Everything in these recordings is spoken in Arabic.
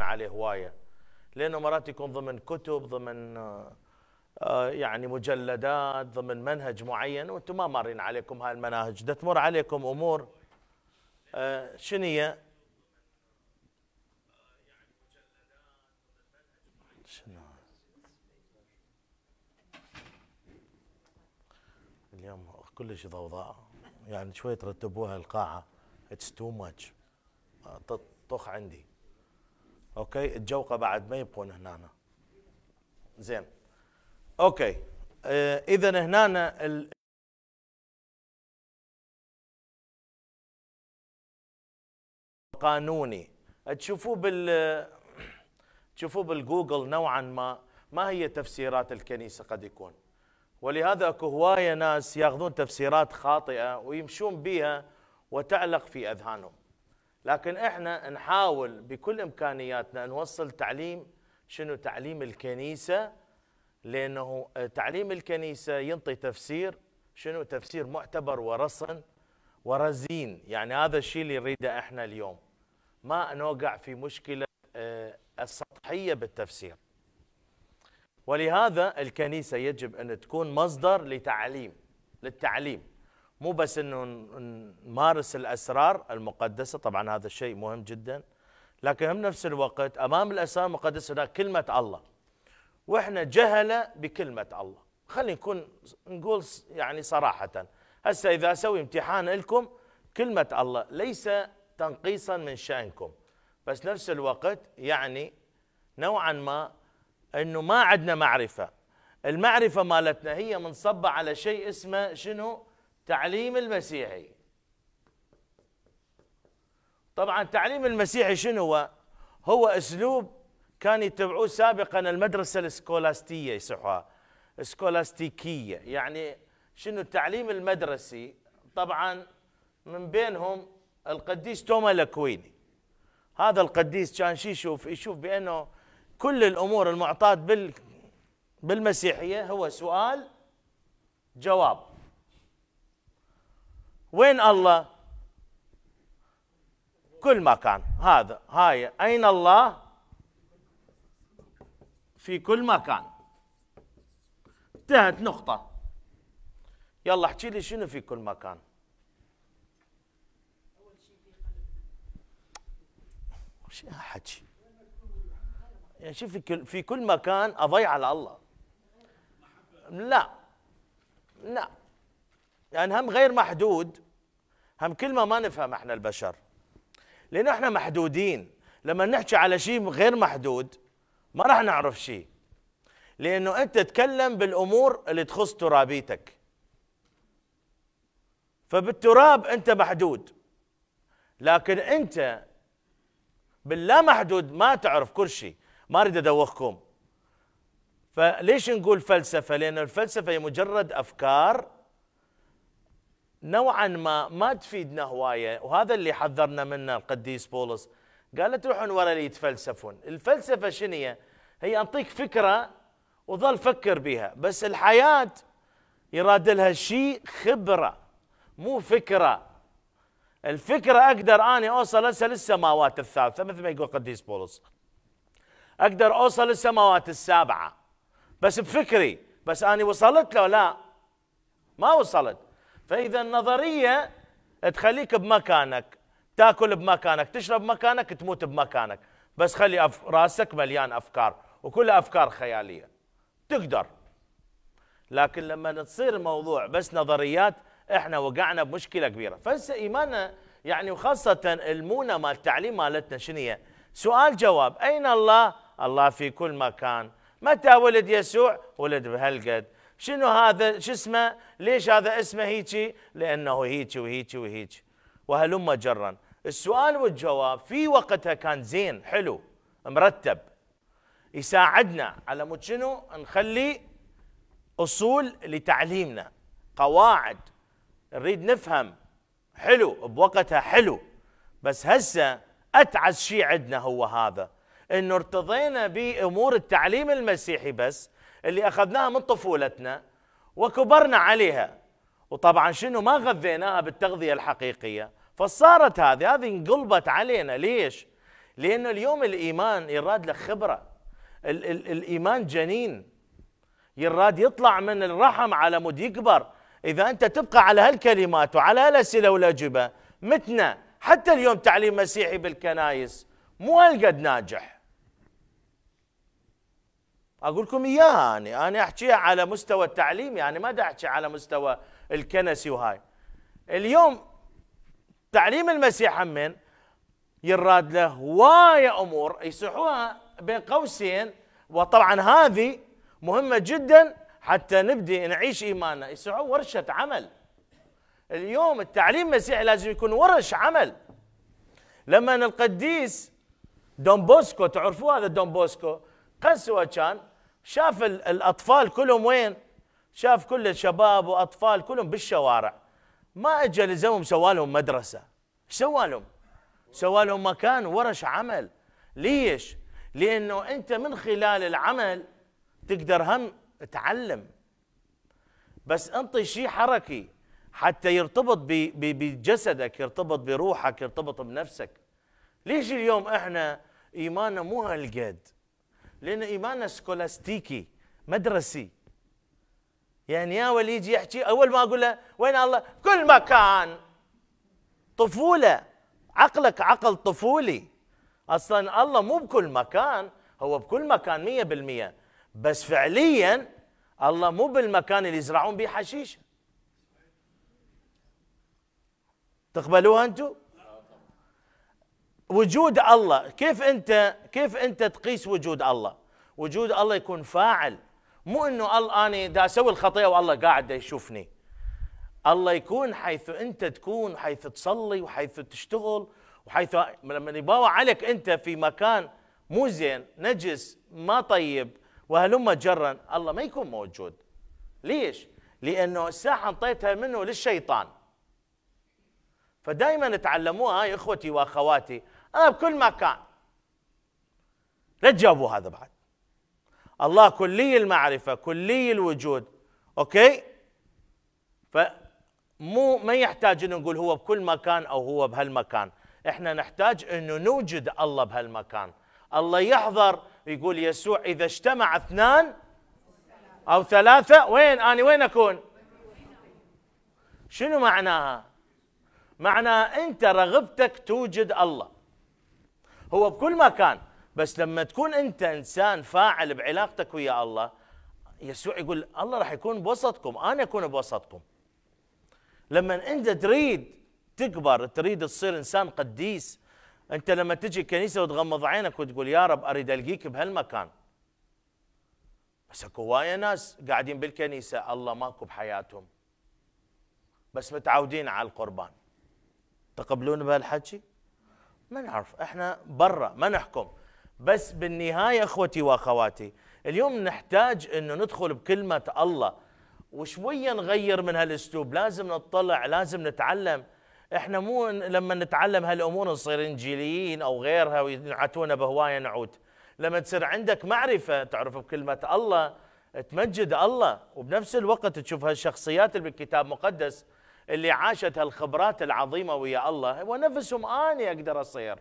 عليه هوايه لانه مرات يكون ضمن كتب ضمن آه، آه، يعني مجلدات ضمن منهج معين وانتم ما مارين عليكم هاي المناهج ده تمر عليكم امور آه، شنية يعني شنو اليوم كلش ضوضاء يعني شوي ترتبوها القاعة اتس تو ماتش تطخ عندي اوكي الجوقه بعد ما يبقون هنا زين اوكي آه، اذا هنا ال... قانوني تشوفوه بال تشوفوه بالجوجل نوعا ما ما هي تفسيرات الكنيسه قد يكون ولهذا اكو هوايه ناس ياخذون تفسيرات خاطئه ويمشون بها وتعلق في اذهانهم لكن احنا نحاول بكل امكانياتنا نوصل تعليم شنو تعليم الكنيسه لانه تعليم الكنيسه ينطي تفسير شنو تفسير معتبر ورصن ورزين يعني هذا الشيء اللي نريده احنا اليوم ما نوقع في مشكله آه، السطحيه بالتفسير ولهذا الكنيسه يجب ان تكون مصدر لتعليم للتعليم مو بس انه نمارس الاسرار المقدسه طبعا هذا الشيء مهم جدا لكن هم نفس الوقت امام الاسرار المقدسه هناك كلمه الله واحنا جهله بكلمه الله خلينا نكون نقول يعني صراحه هسه اذا اسوي امتحان لكم كلمه الله ليس تنقيصا من شانكم بس نفس الوقت يعني نوعا ما انه ما عندنا معرفه المعرفه مالتنا هي منصبه على شيء اسمه شنو تعليم المسيحي طبعا تعليم المسيحي شنو هو هو اسلوب كان يتبعوه سابقا المدرسه الاسكولاستيه يسحوها اسكولاستيكيه يعني شنو التعليم المدرسي طبعا من بينهم القديس توما الاكويني هذا القديس كان شي يشوف يشوف بانه كل الامور المعطاه بال بالمسيحيه هو سؤال جواب وين الله كل مكان هذا هاي أين الله في كل مكان انتهت نقطة يلا احكي لي شنو في كل مكان يعني شو حكي يعني شوف في كل في كل مكان اضيع على الله لا لا لان هم غير محدود هم كلمه ما نفهم احنا البشر لان احنا محدودين لما نحكي على شيء غير محدود ما راح نعرف شيء لانه انت تتكلم بالامور اللي تخص ترابيتك فبالتراب انت محدود لكن انت باللا محدود ما تعرف كل شيء ما اريد ادوخكم فليش نقول فلسفه لان الفلسفه هي مجرد افكار نوعا ما ما تفيدنا هوايه وهذا اللي حذرنا منه القديس بولس قال لا تروحون ورا اللي يتفلسفون الفلسفه شنو هي انطيك فكره وظل فكر بها بس الحياه يراد لها شيء خبره مو فكره الفكره اقدر اني اوصل هسه للسماوات الثالثه مثل ما يقول قديس بولس اقدر اوصل للسماوات السابعه بس بفكري بس اني وصلت له لا ما وصلت فاذا النظريه تخليك بمكانك تاكل بمكانك تشرب بمكانك تموت بمكانك بس خلي أف... راسك مليان افكار وكلها افكار خياليه تقدر لكن لما تصير الموضوع بس نظريات احنا وقعنا بمشكله كبيره فهسه ايماننا يعني وخاصه المونه مال التعليم مالتنا شنو هي؟ سؤال جواب اين الله؟ الله في كل مكان متى ولد يسوع؟ ولد بهالقد شنو هذا شو اسمه ليش هذا اسمه هيجي لأنه هيجي وهيجي وهيجي وهلم جرا السؤال والجواب في وقتها كان زين حلو مرتب يساعدنا على مود شنو نخلي اصول لتعليمنا قواعد نريد نفهم حلو بوقتها حلو بس هسه اتعس شيء عندنا هو هذا انه ارتضينا بامور التعليم المسيحي بس اللي اخذناها من طفولتنا وكبرنا عليها وطبعا شنو ما غذيناها بالتغذيه الحقيقيه فصارت هذه هذه انقلبت علينا ليش؟ لانه اليوم الايمان يراد له خبره ال ال الايمان جنين يراد يطلع من الرحم على مود يكبر اذا انت تبقى على هالكلمات وعلى هالاسئله والاجوبه متنا حتى اليوم تعليم مسيحي بالكنايس مو هالقد ناجح اقول لكم اياها انا انا احكيها على مستوى التعليم يعني ما دا احكي على مستوى الكنسي وهاي اليوم تعليم المسيح من يراد له هوايه امور يسحوها بين قوسين وطبعا هذه مهمه جدا حتى نبدي نعيش ايماننا يسحوا ورشه عمل اليوم التعليم المسيحي لازم يكون ورش عمل لما القديس دون بوسكو تعرفوا هذا دون بوسكو قسوه كان شاف الاطفال كلهم وين؟ شاف كل الشباب واطفال كلهم بالشوارع ما اجى لزمهم سوالهم مدرسه سوالهم سوالهم مكان ورش عمل ليش؟ لانه انت من خلال العمل تقدر هم تعلم بس انطي شيء حركي حتى يرتبط بجسدك يرتبط بروحك يرتبط بنفسك ليش اليوم احنا ايماننا مو هالقد لأن إيماننا سكولاستيكي مدرسي يعني يا ولي يجي يحكي أول ما أقول له وين الله كل مكان طفولة عقلك عقل طفولي أصلا الله مو بكل مكان هو بكل مكان مية بالمية بس فعليا الله مو بالمكان اللي يزرعون به حشيشه تقبلوها انتم وجود الله كيف انت كيف انت تقيس وجود الله وجود الله يكون فاعل مو انه الله انا دا اسوي الخطيه والله قاعد يشوفني الله يكون حيث انت تكون حيث تصلي وحيث تشتغل وحيث لما يباوع عليك انت في مكان مو زين نجس ما طيب وهلم جرا الله ما يكون موجود ليش؟ لانه الساحه انطيتها منه للشيطان فدائما تعلموها يا اخوتي واخواتي انا بكل مكان لا تجاوبوا هذا بعد الله كلي المعرفة كلي الوجود أوكي فمو ما يحتاج أن نقول هو بكل مكان أو هو بهالمكان إحنا نحتاج أنه نوجد الله بهالمكان الله يحضر يقول يسوع إذا اجتمع اثنان أو ثلاثة وين أنا وين أكون شنو معناها معناها أنت رغبتك توجد الله هو بكل مكان بس لما تكون انت انسان فاعل بعلاقتك ويا الله يسوع يقول الله راح يكون بوسطكم انا اكون بوسطكم لما انت تريد تكبر تريد تصير انسان قديس انت لما تجي الكنيسه وتغمض عينك وتقول يا رب اريد القيك بهالمكان بس اكو هوايه ناس قاعدين بالكنيسه الله ماكو بحياتهم بس متعودين على القربان تقبلون بهالحكي؟ ما نعرف احنا برا ما نحكم بس بالنهايه اخوتي واخواتي اليوم نحتاج انه ندخل بكلمه الله وشويه نغير من هالاسلوب لازم نطلع لازم نتعلم احنا مو لما نتعلم هالامور نصير انجيليين او غيرها وينعتونا بهوايه نعود لما تصير عندك معرفه تعرف بكلمه الله تمجد الله وبنفس الوقت تشوف هالشخصيات اللي بالكتاب المقدس اللي عاشت هالخبرات العظيمه ويا الله هو نفسهم انا اقدر اصير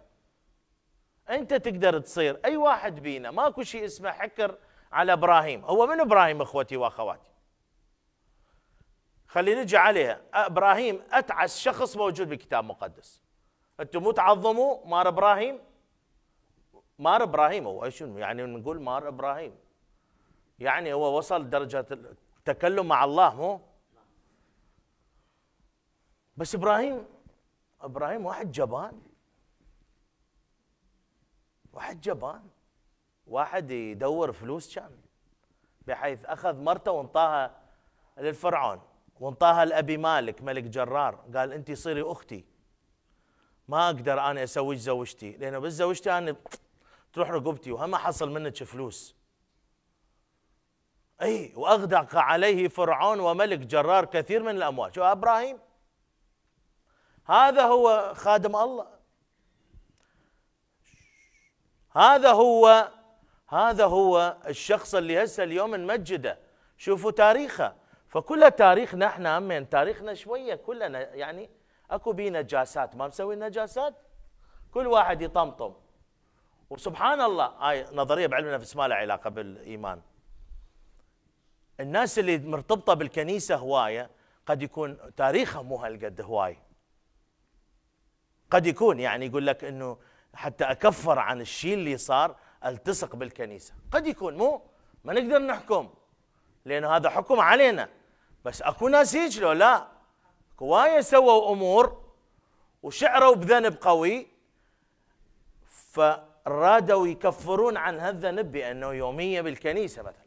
انت تقدر تصير اي واحد بينا ماكو شيء اسمه حكر على ابراهيم هو من ابراهيم اخوتي واخواتي خلي نجي عليها ابراهيم اتعس شخص موجود بالكتاب المقدس انتم مو تعظموا مار ابراهيم مار ابراهيم هو شنو يعني نقول مار ابراهيم يعني هو وصل درجه التكلم مع الله مو بس ابراهيم ابراهيم واحد جبان واحد جبان واحد يدور فلوس كان بحيث اخذ مرته وانطاها للفرعون وانطاها لابي مالك ملك جرار قال انت صيري اختي ما اقدر انا اسويك زوجتي لانه بس زوجتي انا تروح رقبتي وهم احصل منك فلوس اي واغدق عليه فرعون وملك جرار كثير من الاموال شو ابراهيم هذا هو خادم الله هذا هو هذا هو الشخص اللي هسه اليوم نمجده شوفوا تاريخه فكل تاريخ نحن امين تاريخنا شويه كلنا يعني اكو بيه نجاسات ما مسوي نجاسات كل واحد يطمطم وسبحان الله هاي نظريه بعلم النفس ما لها علاقه بالايمان الناس اللي مرتبطه بالكنيسه هوايه قد يكون تاريخها مو هالقد هواي قد يكون يعني يقول لك انه حتى اكفر عن الشيء اللي صار التصق بالكنيسه قد يكون مو ما نقدر نحكم لانه هذا حكم علينا بس اكو ناس لو لا كواية سووا امور وشعروا بذنب قوي فرادوا يكفرون عن هالذنب بانه يوميه بالكنيسه مثلا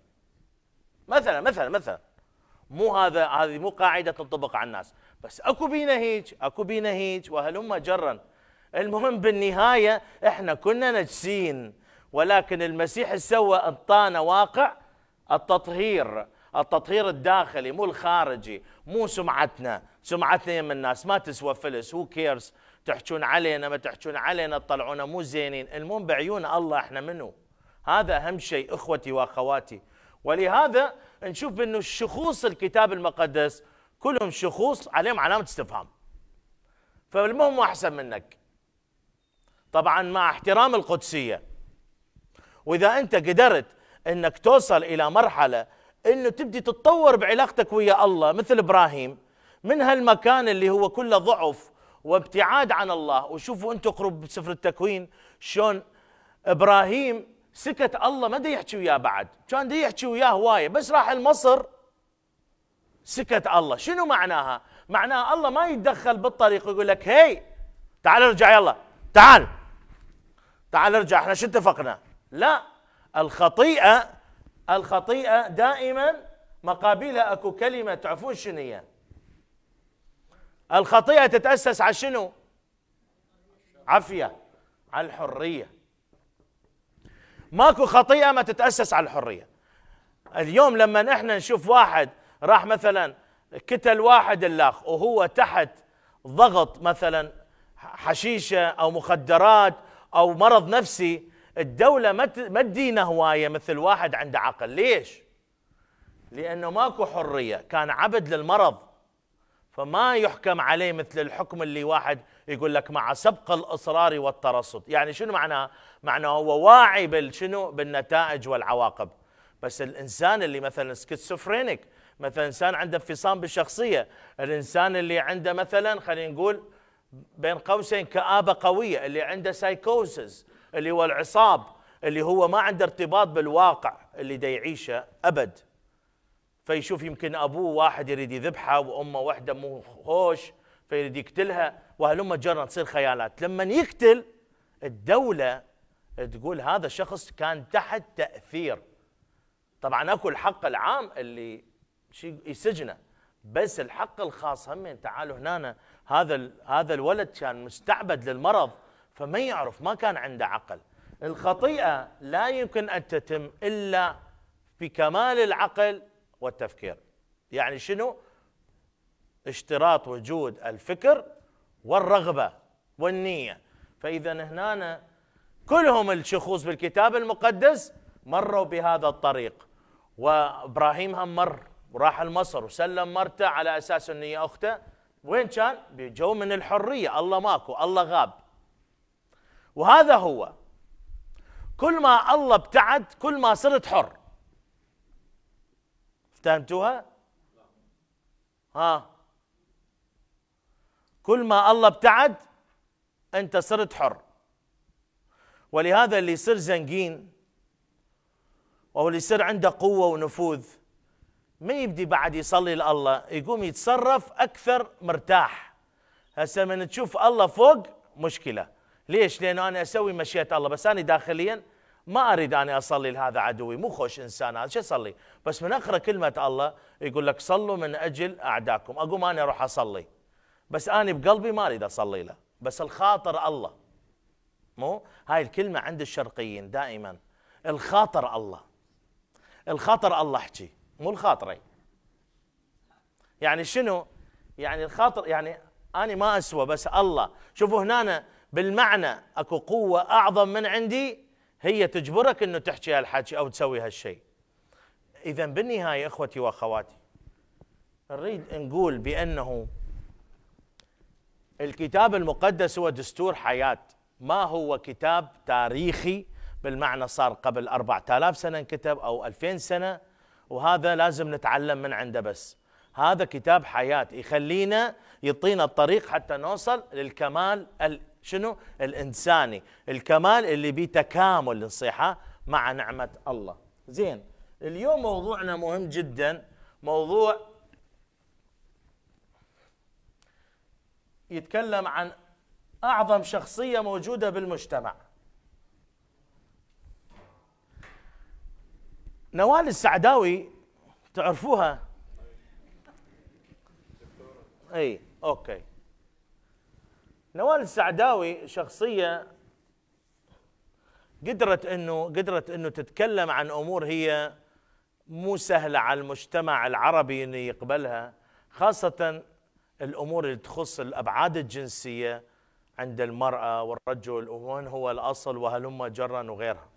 مثلا مثلا مثلا مو هذا هذه مو قاعده تنطبق على الناس بس اكو بينا هيج اكو بينا هيج وهلم جرا المهم بالنهايه احنا كنا نجسين ولكن المسيح سوى انطانا واقع التطهير التطهير الداخلي مو الخارجي مو سمعتنا سمعتنا من الناس ما تسوى فلس هو كيرز تحجون علينا ما تحجون علينا تطلعونا مو زينين المهم بعيون الله احنا منو هذا اهم شيء اخوتي واخواتي ولهذا نشوف انه شخوص الكتاب المقدس كلهم شخوص عليهم علامه استفهام فالمهم احسن منك طبعا مع احترام القدسيه واذا انت قدرت انك توصل الى مرحله انه تبدي تتطور بعلاقتك ويا الله مثل ابراهيم من هالمكان اللي هو كله ضعف وابتعاد عن الله وشوفوا انتم قرب سفر التكوين شلون ابراهيم سكت الله ما دا يحكي وياه بعد كان دا يحكي وياه هوايه بس راح لمصر سكت الله شنو معناها معناها الله ما يتدخل بالطريق ويقول لك هي تعال ارجع يلا تعال تعال ارجع احنا شو اتفقنا لا الخطيئه الخطيئه دائما مقابلها اكو كلمه تعرفون شنو هي الخطيئه تتاسس على شنو عفيه على الحريه ماكو خطيئه ما تتاسس على الحريه اليوم لما نحن نشوف واحد راح مثلا كتل واحد اللاخ وهو تحت ضغط مثلا حشيشه او مخدرات او مرض نفسي الدولة ما تدينه هواية مثل واحد عنده عقل ليش؟ لأنه ماكو حرية كان عبد للمرض فما يحكم عليه مثل الحكم اللي واحد يقول لك مع سبق الاصرار والترصد يعني شنو معناه معناه هو واعي بالشنو بالنتائج والعواقب بس الانسان اللي مثلا سكيزوفرينيك مثلا انسان عنده انفصام بالشخصيه الانسان اللي عنده مثلا خلينا نقول بين قوسين كابه قويه اللي عنده سايكوزس اللي هو العصاب اللي هو ما عنده ارتباط بالواقع اللي دا يعيشه ابد فيشوف يمكن ابوه واحد يريد يذبحه وامه واحده مو خوش فيريد يقتلها وهلم جرا تصير خيالات لما يقتل الدوله تقول هذا الشخص كان تحت تاثير طبعا اكو الحق العام اللي يسجنه بس الحق الخاص همين تعالوا هنا هذا هذا الولد كان مستعبد للمرض فما يعرف ما كان عنده عقل الخطيئه لا يمكن ان تتم الا بكمال العقل والتفكير يعني شنو اشتراط وجود الفكر والرغبه والنيه فاذا هنا كلهم الشخوص بالكتاب المقدس مروا بهذا الطريق وابراهيم هم مر وراح لمصر وسلم مرته على اساس انه هي اخته وين كان؟ بجو من الحريه الله ماكو الله غاب وهذا هو كل ما الله ابتعد كل ما صرت حر افتهمتوها؟ ها كل ما الله ابتعد انت صرت حر ولهذا اللي يصير زنقين وهو اللي يصير عنده قوه ونفوذ ما يبدي بعد يصلي لله يقوم يتصرف اكثر مرتاح هسه من تشوف الله فوق مشكله ليش لانه انا اسوي مشيئه الله بس انا داخليا ما اريد اني اصلي لهذا عدوي مو خوش انسان هذا شو اصلي بس من اقرا كلمه الله يقول لك صلوا من اجل اعدائكم اقوم انا اروح اصلي بس أنا بقلبي ما أريد أصلي له بس الخاطر الله مو هاي الكلمة عند الشرقيين دائما الخاطر الله الخاطر الله احكي مو الخاطري يعني شنو يعني الخاطر يعني أنا ما أسوى بس الله شوفوا هنا بالمعنى أكو قوة أعظم من عندي هي تجبرك أنه تحكي هالحكي أو تسوي هالشيء إذا بالنهاية إخوتي وأخواتي نريد نقول بأنه الكتاب المقدس هو دستور حياة ما هو كتاب تاريخي بالمعنى صار قبل 4000 سنة انكتب أو 2000 سنة وهذا لازم نتعلم من عنده بس هذا كتاب حياة يخلينا يعطينا الطريق حتى نوصل للكمال شنو الإنساني الكمال اللي بيه تكامل نصيحة مع نعمة الله زين اليوم موضوعنا مهم جدا موضوع يتكلم عن أعظم شخصية موجودة بالمجتمع نوال السعداوي تعرفوها اي اوكي نوال السعداوي شخصية قدرت انه قدرت انه تتكلم عن امور هي مو سهلة على المجتمع العربي انه يقبلها خاصة الامور اللي تخص الابعاد الجنسيه عند المراه والرجل ومن هو الاصل وهلما جرا وغيرها.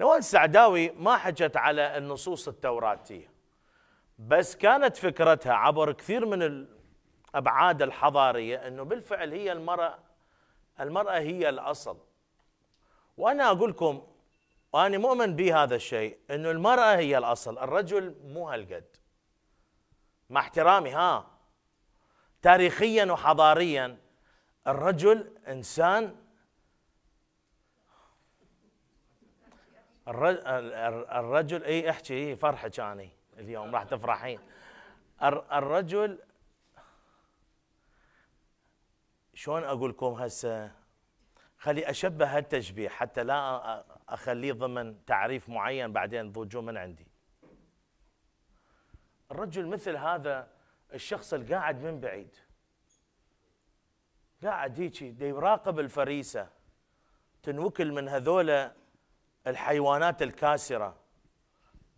نوال السعداوي ما حجت على النصوص التوراتيه بس كانت فكرتها عبر كثير من الابعاد الحضاريه انه بالفعل هي المراه المراه هي الاصل. وانا اقول لكم وانا مؤمن بهذا الشيء انه المراه هي الاصل، الرجل مو هالقد. مع احترامي ها تاريخيا وحضاريا الرجل انسان الرجل اي احكي اي فرحه كاني اليوم راح تفرحين الرجل شلون اقول لكم هسه خلي اشبه هالتشبيه حتى لا اخليه ضمن تعريف معين بعدين ضجوا من عندي الرجل مثل هذا الشخص اللي قاعد من بعيد قاعد هيجي يراقب الفريسه تنوكل من هذول الحيوانات الكاسره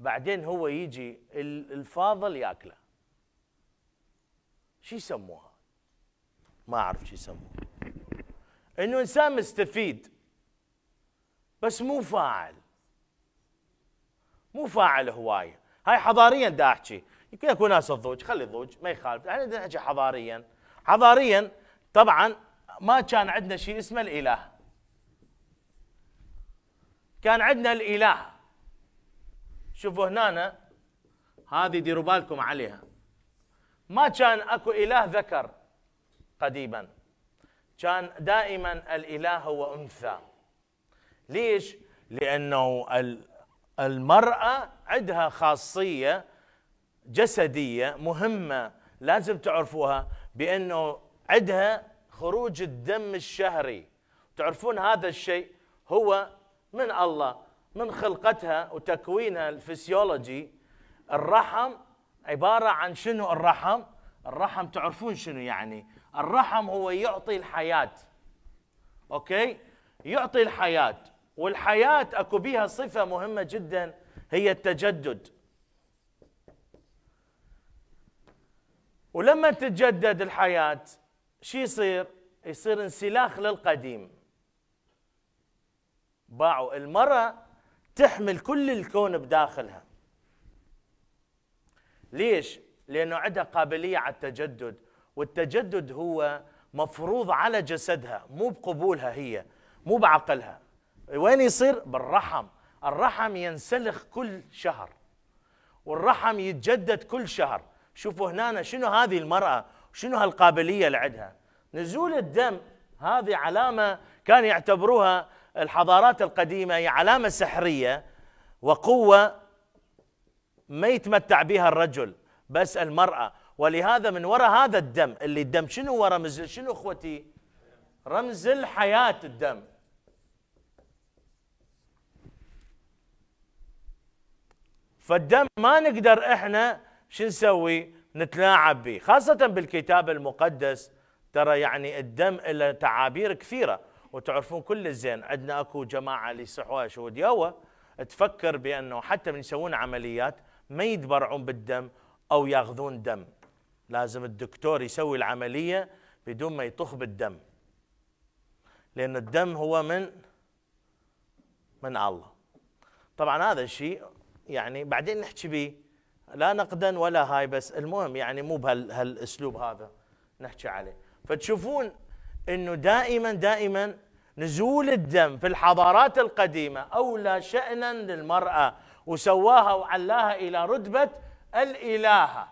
بعدين هو يجي الفاضل ياكله شو يسموها ما اعرف شو يسموها انه انسان مستفيد بس مو فاعل مو فاعل هوايه هاي حضاريا دا احكي يمكن اكو ناس الضوج خلي الضوج ما يخالف يعني احنا نحكي حضاريا حضاريا طبعا ما كان عندنا شيء اسمه الاله كان عندنا الاله شوفوا هنا هذه ديروا بالكم عليها ما كان اكو اله ذكر قديما كان دائما الاله هو انثى ليش لانه المراه عندها خاصيه جسديه مهمه لازم تعرفوها بانه عندها خروج الدم الشهري تعرفون هذا الشيء هو من الله من خلقتها وتكوينها الفسيولوجي الرحم عباره عن شنو الرحم؟ الرحم تعرفون شنو يعني؟ الرحم هو يعطي الحياه اوكي؟ يعطي الحياه والحياه اكو بها صفه مهمه جدا هي التجدد ولما تتجدد الحياة شو يصير يصير انسلاخ للقديم باعوا المرأة تحمل كل الكون بداخلها ليش؟ لأنه عندها قابلية على التجدد والتجدد هو مفروض على جسدها مو بقبولها هي مو بعقلها وين يصير؟ بالرحم الرحم ينسلخ كل شهر والرحم يتجدد كل شهر شوفوا هنا شنو هذه المرأة شنو هالقابلية اللي عندها نزول الدم هذه علامة كان يعتبروها الحضارات القديمة هي علامة سحرية وقوة ما يتمتع بها الرجل بس المرأة ولهذا من وراء هذا الدم اللي الدم شنو وراء رمز شنو اخوتي رمز الحياة الدم فالدم ما نقدر احنا شو نسوي نتلاعب به خاصة بالكتاب المقدس ترى يعني الدم إلى تعابير كثيرة وتعرفون كل الزين عندنا أكو جماعة اللي سحواش شهوديوة تفكر بأنه حتى من يسوون عمليات ما يتبرعون بالدم أو ياخذون دم لازم الدكتور يسوي العملية بدون ما يطخ بالدم لأن الدم هو من من الله طبعا هذا الشيء يعني بعدين نحكي به لا نقدا ولا هاي بس المهم يعني مو بهالاسلوب هذا نحكي عليه فتشوفون انه دائما دائما نزول الدم في الحضارات القديمه اولى شانا للمراه وسواها وعلاها الى رتبه الالهه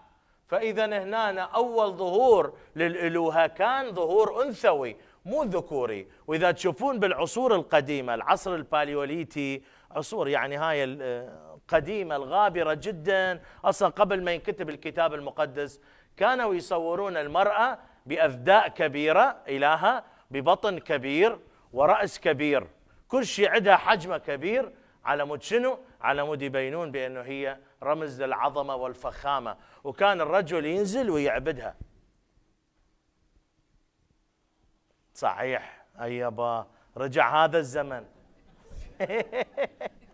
فاذا هنا اول ظهور للالوهه كان ظهور انثوي مو ذكوري واذا تشوفون بالعصور القديمه العصر الباليوليتي عصور يعني هاي قديمة الغابرة جدا أصلا قبل ما ينكتب الكتاب المقدس كانوا يصورون المرأة بأفداء كبيرة إلها ببطن كبير ورأس كبير كل شيء عندها حجمه كبير على مود شنو؟ على مود يبينون بأنه هي رمز للعظمة والفخامة وكان الرجل ينزل ويعبدها صحيح أي يابا رجع هذا الزمن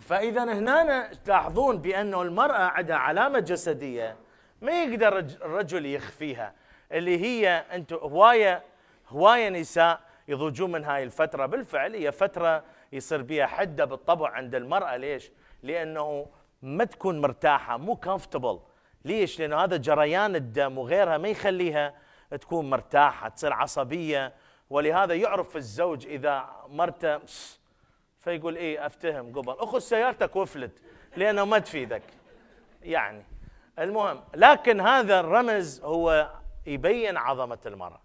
فاذا هنا تلاحظون بانه المراه عندها علامه جسديه ما يقدر الرجل يخفيها اللي هي انتم هوايه هوايه نساء يضجون من هاي الفتره بالفعل هي فتره يصير بها حده بالطبع عند المراه ليش؟ لانه ما تكون مرتاحه مو كومفتبل ليش؟ لانه هذا جريان الدم وغيرها ما يخليها تكون مرتاحه تصير عصبيه ولهذا يعرف الزوج اذا مرته فيقول ايه افتهم قبل اخذ سيارتك وافلت لانه ما تفيدك يعني المهم لكن هذا الرمز هو يبين عظمه المراه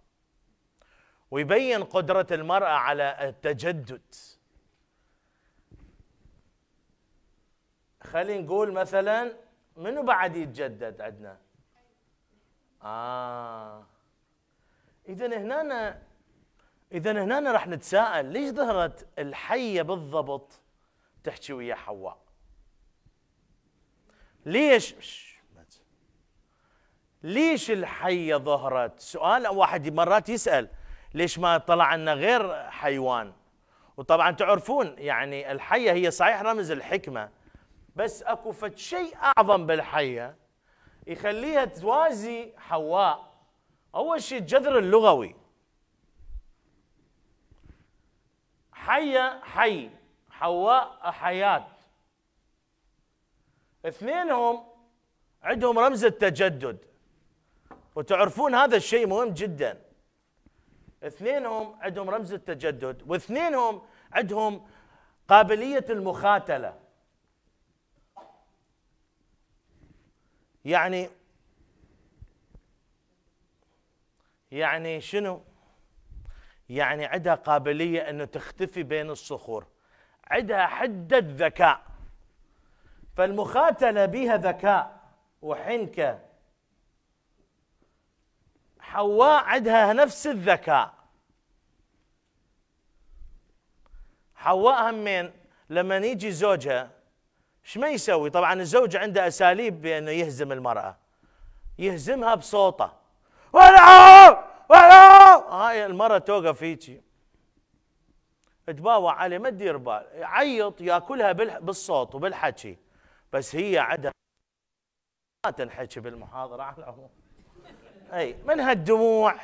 ويبين قدره المراه على التجدد خلينا نقول مثلا منو بعد يتجدد عندنا؟ آه إذا هنا اذا هنا راح نتساءل ليش ظهرت الحيه بالضبط تحكي ويا حواء ليش ليش الحيه ظهرت سؤال واحد مرات يسال ليش ما طلع لنا غير حيوان وطبعا تعرفون يعني الحيه هي صحيح رمز الحكمه بس اكو فد شيء اعظم بالحيه يخليها توازي حواء اول شيء الجذر اللغوي حي حي حواء حياة اثنينهم عندهم رمز التجدد وتعرفون هذا الشيء مهم جدا اثنينهم عندهم رمز التجدد واثنينهم عندهم قابلية المخاتلة يعني يعني شنو يعني عندها قابلية أنه تختفي بين الصخور عندها حدة ذكاء فالمخاتلة بها ذكاء وحنكة حواء عندها نفس الذكاء حواء همين لما يجي زوجها ايش ما يسوي طبعا الزوج عنده اساليب بانه يهزم المراه يهزمها بصوته ولا ولا هاي المرة توقف هيجي تباوع عليه ما تدير بال يعيط ياكلها بالصوت وبالحكي بس هي عندها ما تنحكي بالمحاضرة على العموم اي من هالدموع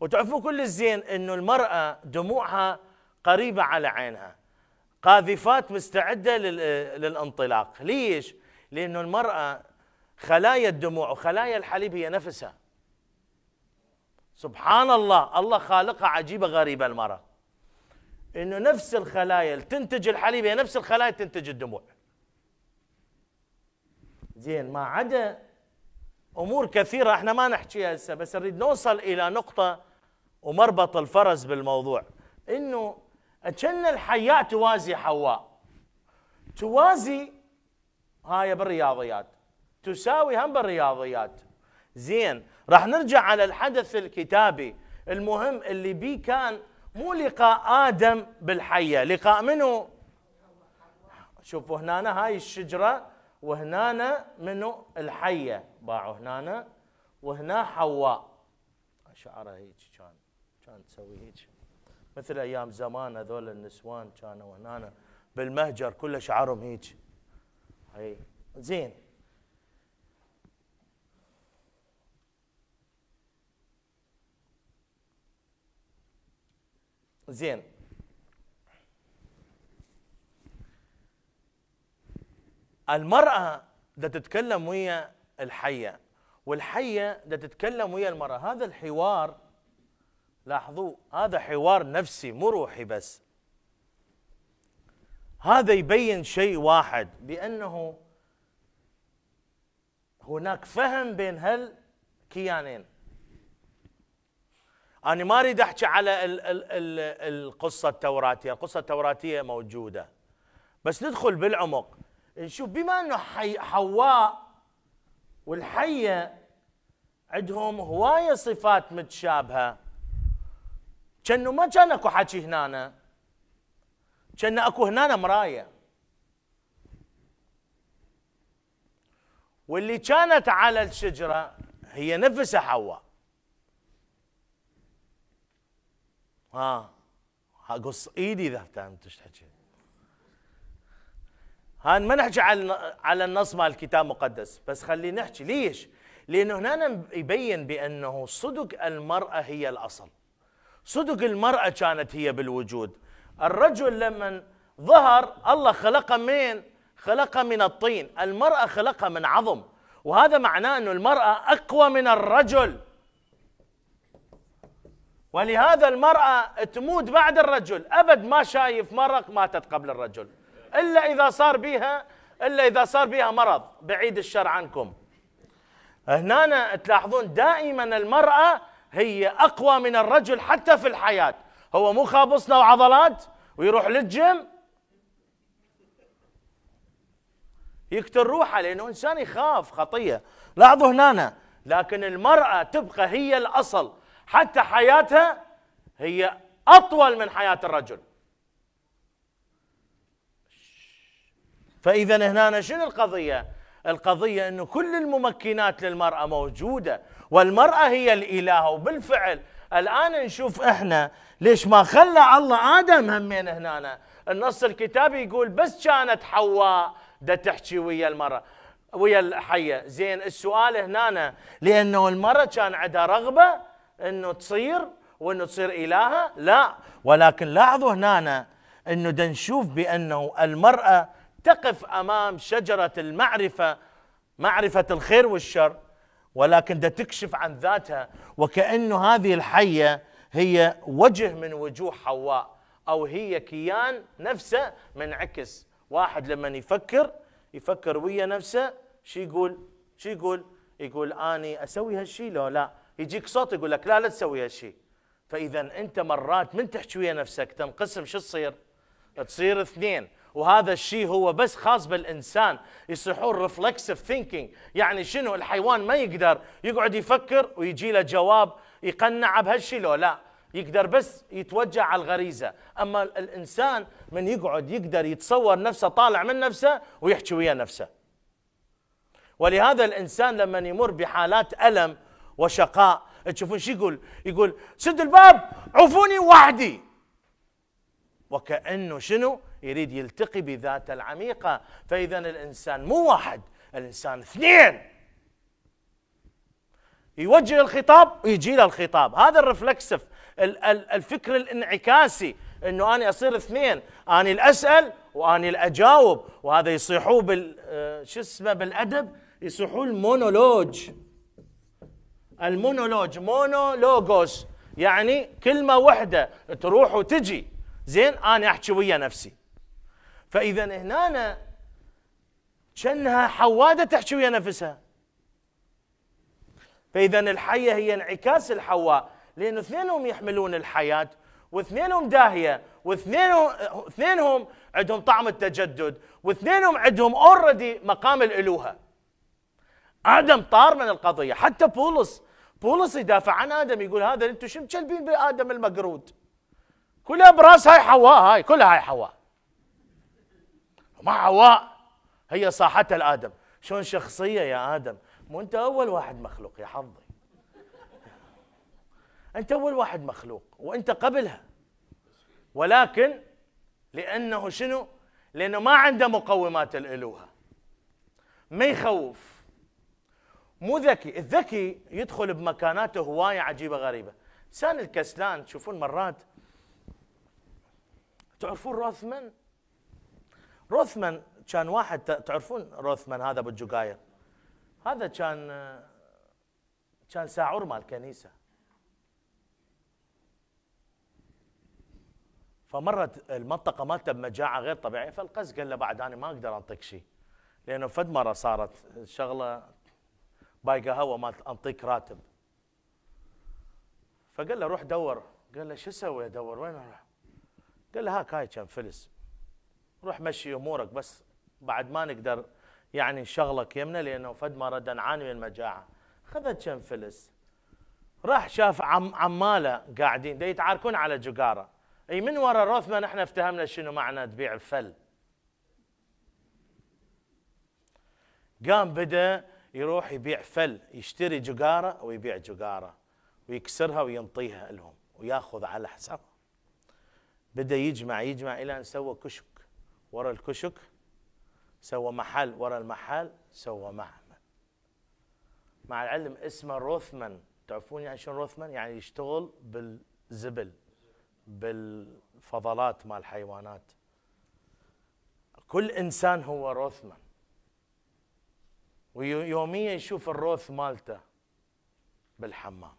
وتعرفوا كل الزين انه المرأة دموعها قريبة على عينها قاذفات مستعدة للانطلاق ليش؟ لأنه المرأة خلايا الدموع وخلايا الحليب هي نفسها سبحان الله الله خالقها عجيبة غريبة المرأة انه نفس الخلايا اللي تنتج الحليب هي نفس الخلايا اللي تنتج الدموع زين ما عدا امور كثيره احنا ما نحكيها هسه بس نريد نوصل الى نقطه ومربط الفرس بالموضوع انه كان الحياه توازي حواء توازي هاي بالرياضيات تساوي هم بالرياضيات زين راح نرجع على الحدث الكتابي المهم اللي بيه كان مو لقاء آدم بالحية لقاء منو شوفوا هنا هاي الشجرة وهنا منو الحية باعوا هنا وهنا حواء شعرها هيك كان كان تسوي هيك مثل ايام زمان هذول النسوان كانوا هنا بالمهجر كله شعرهم هيك هي زين زين المرأة ده تتكلم ويا الحية والحية ده تتكلم ويا المرأة هذا الحوار لاحظوا هذا حوار نفسي مو روحي بس هذا يبين شيء واحد بأنه هناك فهم بين هالكيانين أنا ما أريد أحكي على الـ الـ الـ القصة التوراتية القصة التوراتية موجودة بس ندخل بالعمق نشوف بما أنه حي حواء والحية عندهم هواية صفات متشابهة كأنه ما كان أكو حكي هنا كأنه أكو هنا مراية واللي كانت على الشجرة هي نفسها حواء ها اقص ايدي اذا فهمت ايش تحكي ما نحكي على على النص مال الكتاب المقدس بس خلينا نحكي ليش؟ لانه هنا يبين بانه صدق المراه هي الاصل صدق المراه كانت هي بالوجود الرجل لما ظهر الله خلقه من خلقه من الطين المراه خلقها من عظم وهذا معناه انه المراه اقوى من الرجل ولهذا المرأة تموت بعد الرجل أبد ما شايف مرق ماتت قبل الرجل إلا إذا صار بيها إلا إذا صار بيها مرض بعيد الشر عنكم هنا تلاحظون دائما المرأة هي أقوى من الرجل حتى في الحياة هو مو خابصنا وعضلات ويروح للجيم يقتل روحه لأنه إنسان يخاف خطية لاحظوا هنا لكن المرأة تبقى هي الأصل حتى حياتها هي أطول من حياة الرجل فإذا هنا شنو القضية القضية أنه كل الممكنات للمرأة موجودة والمرأة هي الإله وبالفعل الآن نشوف إحنا ليش ما خلى الله آدم همين هنا النص الكتابي يقول بس كانت حواء دا تحكي ويا المرأة ويا الحية زين السؤال هنا لأنه المرأة كان عندها رغبة انه تصير وانه تصير الهه لا ولكن لاحظوا هنا انه دنشوف بانه المراه تقف امام شجره المعرفه معرفه الخير والشر ولكن دا تكشف عن ذاتها وكانه هذه الحيه هي وجه من وجوه حواء او هي كيان نفسه منعكس واحد لما يفكر يفكر ويا نفسه شو يقول شو يقول يقول اني اسوي هالشيء لو لا يجيك صوت يقول لك لا لا تسوي هالشيء فاذا انت مرات من تحكي ويا نفسك تنقسم شو تصير؟ تصير اثنين وهذا الشيء هو بس خاص بالانسان يصيحون ريفلكسيف ثينكينج يعني شنو الحيوان ما يقدر يقعد يفكر ويجي له جواب يقنعه بهالشيء لو لا يقدر بس يتوجه على الغريزه اما الانسان من يقعد يقدر يتصور نفسه طالع من نفسه ويحكي ويا نفسه ولهذا الانسان لما يمر بحالات الم وشقاء تشوفون شو يقول يقول سدوا الباب عفوني وحدي وكأنه شنو يريد يلتقي بذات العميقة فإذا الإنسان مو واحد الإنسان اثنين يوجه الخطاب ويجي له الخطاب هذا الرفلكسف الفكر الانعكاسي انه انا اصير اثنين اني الاسال واني الاجاوب وهذا يصيحوه بال آه، شو اسمه بالادب يصيحوه المونولوج المونولوج مونولوجوس يعني كلمة وحدة تروح وتجي زين أنا أحكي ويا نفسي فإذا هنا كأنها حوادة تحكي ويا نفسها فإذا الحية هي انعكاس الحواء لأن اثنينهم يحملون الحياة واثنينهم داهية واثنينهم اثنينهم عندهم طعم التجدد واثنينهم عندهم اوريدي مقام الالوهه ادم طار من القضيه حتى بولس بولس يدافع عن ادم يقول هذا انتم شو مكلبين بادم المقرود كلها براس هاي حواء هاي كلها هاي حواء ما حواء هي صاحتها لادم شلون شخصيه يا ادم مو انت اول واحد مخلوق يا حظي انت اول واحد مخلوق وانت قبلها ولكن لانه شنو لانه ما عنده مقومات الالوهه ما يخوف مو ذكي الذكي يدخل بمكاناته هواية عجيبة غريبة إنسان الكسلان تشوفون مرات تعرفون روثمان روثمان كان واحد تعرفون روثمان هذا ابو الجقاير هذا كان كان ساعور مال الكنيسه فمرت المنطقه مالته بمجاعه غير طبيعيه فالقز قال له بعد انا ما اقدر أعطيك شيء لانه فد مره صارت شغله باي قهوه ما انطيك راتب فقال له روح دور قال له شو اسوي ادور وين اروح؟ قال له هاك هاي كم فلس روح مشي امورك بس بعد ما نقدر يعني نشغلك يمنا لانه فد ما رد نعاني من المجاعه خذت كم فلس راح شاف عم عماله قاعدين ده يتعاركون على جقاره اي من ورا روثمان احنا افتهمنا شنو معنى تبيع الفل قام بدا يروح يبيع فل يشتري جقاره ويبيع جقاره ويكسرها وينطيها لهم وياخذ على حسابه بدا يجمع يجمع الى ان سوى كشك ورا الكشك سوى محل ورا المحل سوى معمل مع العلم اسمه روثمان تعرفون يعني شنو روثمان يعني يشتغل بالزبل بالفضلات مال الحيوانات كل انسان هو روثمان ويوميا يشوف الروث مالته بالحمام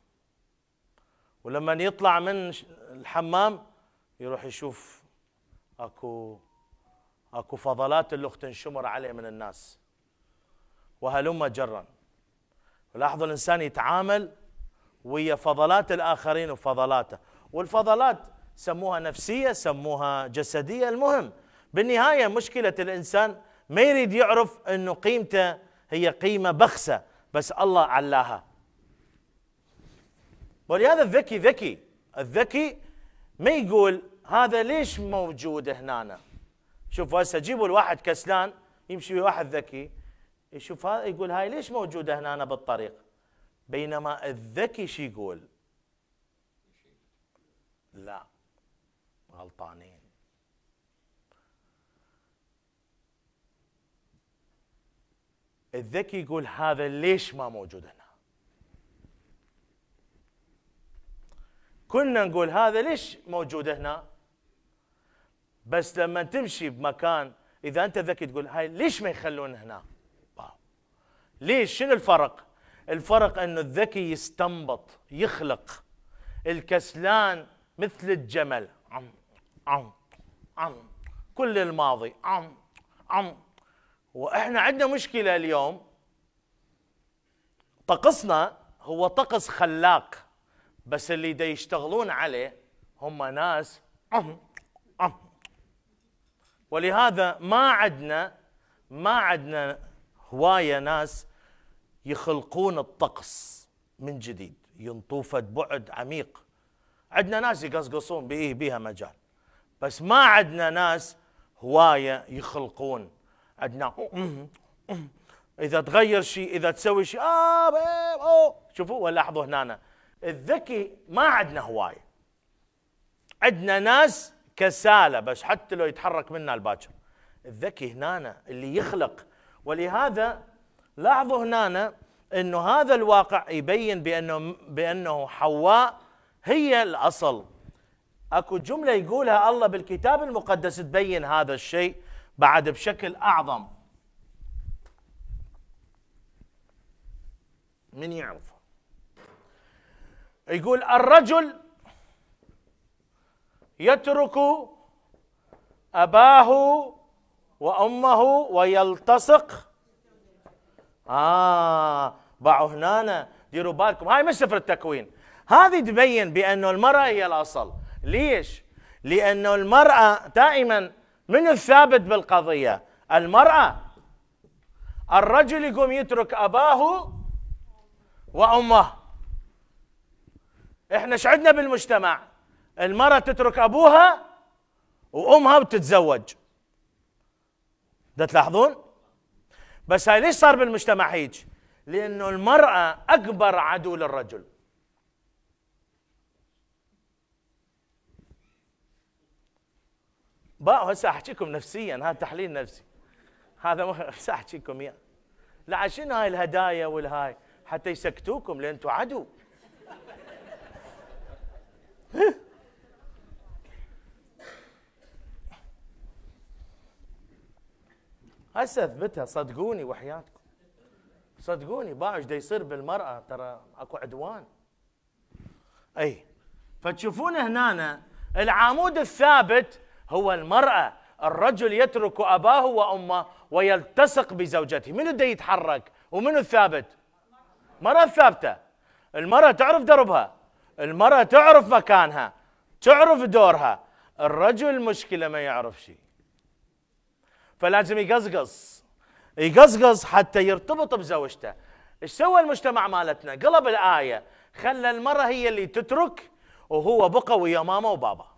ولما يطلع من الحمام يروح يشوف اكو اكو فضلات اللخ تنشمر عليه من الناس وهلم جرا لاحظوا الانسان يتعامل ويا فضلات الاخرين وفضلاته والفضلات سموها نفسيه سموها جسديه المهم بالنهايه مشكله الانسان ما يريد يعرف انه قيمته هي قيمة بخسة بس الله علاها ولهذا الذكي ذكي الذكي ما يقول هذا ليش موجود هنا شوف هسه جيبوا الواحد كسلان يمشي واحد ذكي يشوف هذا يقول هاي ليش موجوده هنا أنا بالطريق بينما الذكي شو يقول لا غلطانين الذكي يقول هذا ليش ما موجود هنا كنا نقول هذا ليش موجود هنا بس لما تمشي بمكان اذا انت ذكي تقول هاي ليش ما يخلون هنا ليش شنو الفرق الفرق انه الذكي يستنبط يخلق الكسلان مثل الجمل عم عم عم كل الماضي عم عم واحنا عندنا مشكله اليوم طقسنا هو طقس خلاق بس اللي دا يشتغلون عليه هم ناس ولهذا ما عندنا ما عندنا هوايه ناس يخلقون الطقس من جديد ينطوفه بعد عميق عندنا ناس يقصقصون بيه بيها مجال بس ما عندنا ناس هوايه يخلقون عندنا اذا تغير شيء اذا تسوي شيء اه شوفوا ولاحظوا هنا الذكي ما عندنا هوايه عندنا ناس كسالى بس حتى لو يتحرك منا الباكر الذكي هنا اللي يخلق ولهذا لاحظوا هنا انه هذا الواقع يبين بانه بانه حواء هي الاصل اكو جمله يقولها الله بالكتاب المقدس تبين هذا الشيء بعد بشكل أعظم من يعرف يقول الرجل يترك أباه وأمه ويلتصق آه باعوا هنا ديروا بالكم هاي مش سفر التكوين هذه تبين بأنه المرأة هي الأصل ليش؟ لأنه المرأة دائما من الثابت بالقضية المرأة الرجل يقوم يترك أباه وأمه إحنا شعدنا بالمجتمع المرأة تترك أبوها وأمها وتتزوج ده تلاحظون بس هاي ليش صار بالمجتمع هيك لأنه المرأة أكبر عدو للرجل بقى هسه احكيكم نفسيا هذا تحليل نفسي هذا هسه احكيكم اياه عشان هاي الهدايا والهاي حتى يسكتوكم لان انتم عدو هسه اثبتها صدقوني وحياتكم صدقوني باعوا ايش يصير بالمراه ترى اكو عدوان اي فتشوفون هنا العمود الثابت هو المرأة الرجل يترك أباه وأمه ويلتصق بزوجته منو ده يتحرك ومنو الثابت المرأة الثابتة المرأة تعرف دربها المرأة تعرف مكانها تعرف دورها الرجل مشكلة ما يعرف شيء فلازم يقزقص يقزقص حتى يرتبط بزوجته ايش سوى المجتمع مالتنا قلب الآية خلى المرأة هي اللي تترك وهو بقى ويا ماما وبابا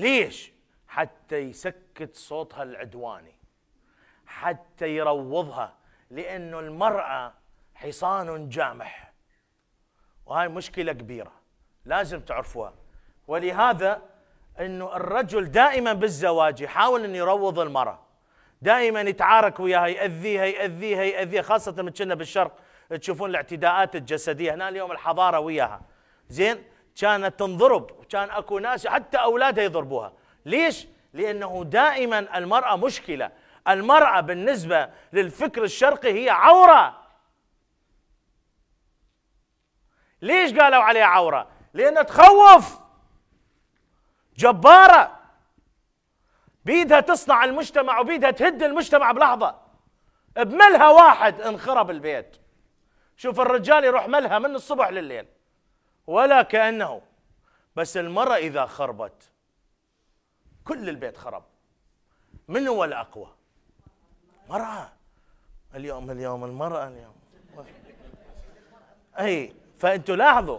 ليش حتى يسكت صوتها العدواني حتى يروضها لانه المراه حصان جامح وهاي مشكله كبيره لازم تعرفوها ولهذا انه الرجل دائما بالزواج يحاول انه يروض المراه دائما يتعارك وياها ياذيها ياذيها ياذيها خاصه من كنا بالشرق تشوفون الاعتداءات الجسديه هنا اليوم الحضاره وياها زين كانت تنضرب وكان اكو ناس حتى اولادها يضربوها ليش لانه دائما المراه مشكله المراه بالنسبه للفكر الشرقي هي عوره ليش قالوا عليها عوره لانها تخوف جباره بيدها تصنع المجتمع وبيدها تهد المجتمع بلحظه بملها واحد انخرب البيت شوف الرجال يروح ملها من الصبح لليل ولا كأنه بس المرأة إذا خربت كل البيت خرب من هو الأقوى مرأة اليوم اليوم المرأة اليوم أي فأنتوا لاحظوا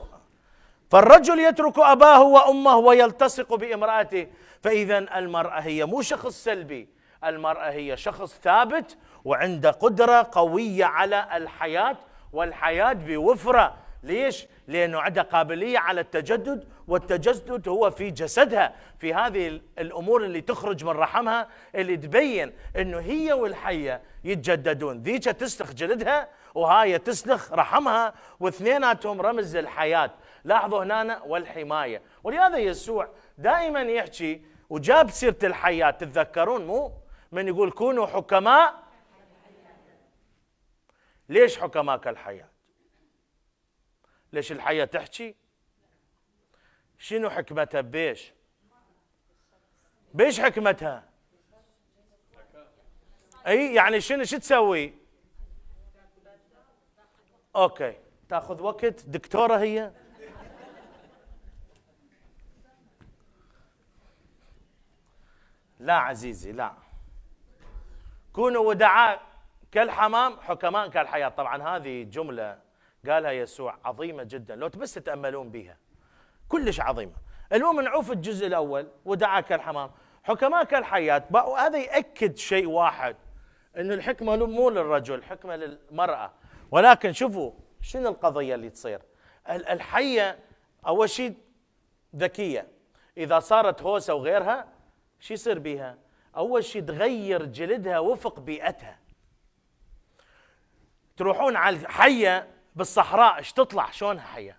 فالرجل يترك أباه وأمه ويلتصق بامرأته فإذا المرأة هي مو شخص سلبي المرأة هي شخص ثابت وعنده قدرة قوية على الحياة والحياة بوفرة ليش؟ لأنه عندها قابلية على التجدد والتجدد هو في جسدها في هذه الأمور اللي تخرج من رحمها اللي تبين أنه هي والحية يتجددون ذيك تسلخ جلدها وهاي تسلخ رحمها واثنيناتهم رمز الحياة لاحظوا هنا والحماية ولهذا يسوع دائما يحكي وجاب سيرة الحياة تتذكرون مو من يقول كونوا حكماء ليش حكماء كالحياة ليش الحياة تحكي شنو حكمتها بيش بيش حكمتها اي يعني شنو شو تسوي اوكي تاخذ وقت دكتوره هي لا عزيزي لا كونوا ودعاء كالحمام حكماء كالحياة طبعا هذه جملة قالها يسوع عظيمة جدا لو بس تتأملون بها كلش عظيمة المهم نعوف الجزء الأول ودعاك الحمام حكماء كالحياة هذا يأكد شيء واحد أن الحكمة مو للرجل الحكمة للمرأة ولكن شوفوا شنو القضية اللي تصير الحية أول شيء ذكية إذا صارت هوسة وغيرها شو يصير بيها أول شيء تغير جلدها وفق بيئتها تروحون على الحية بالصحراء ايش تطلع شلونها حيه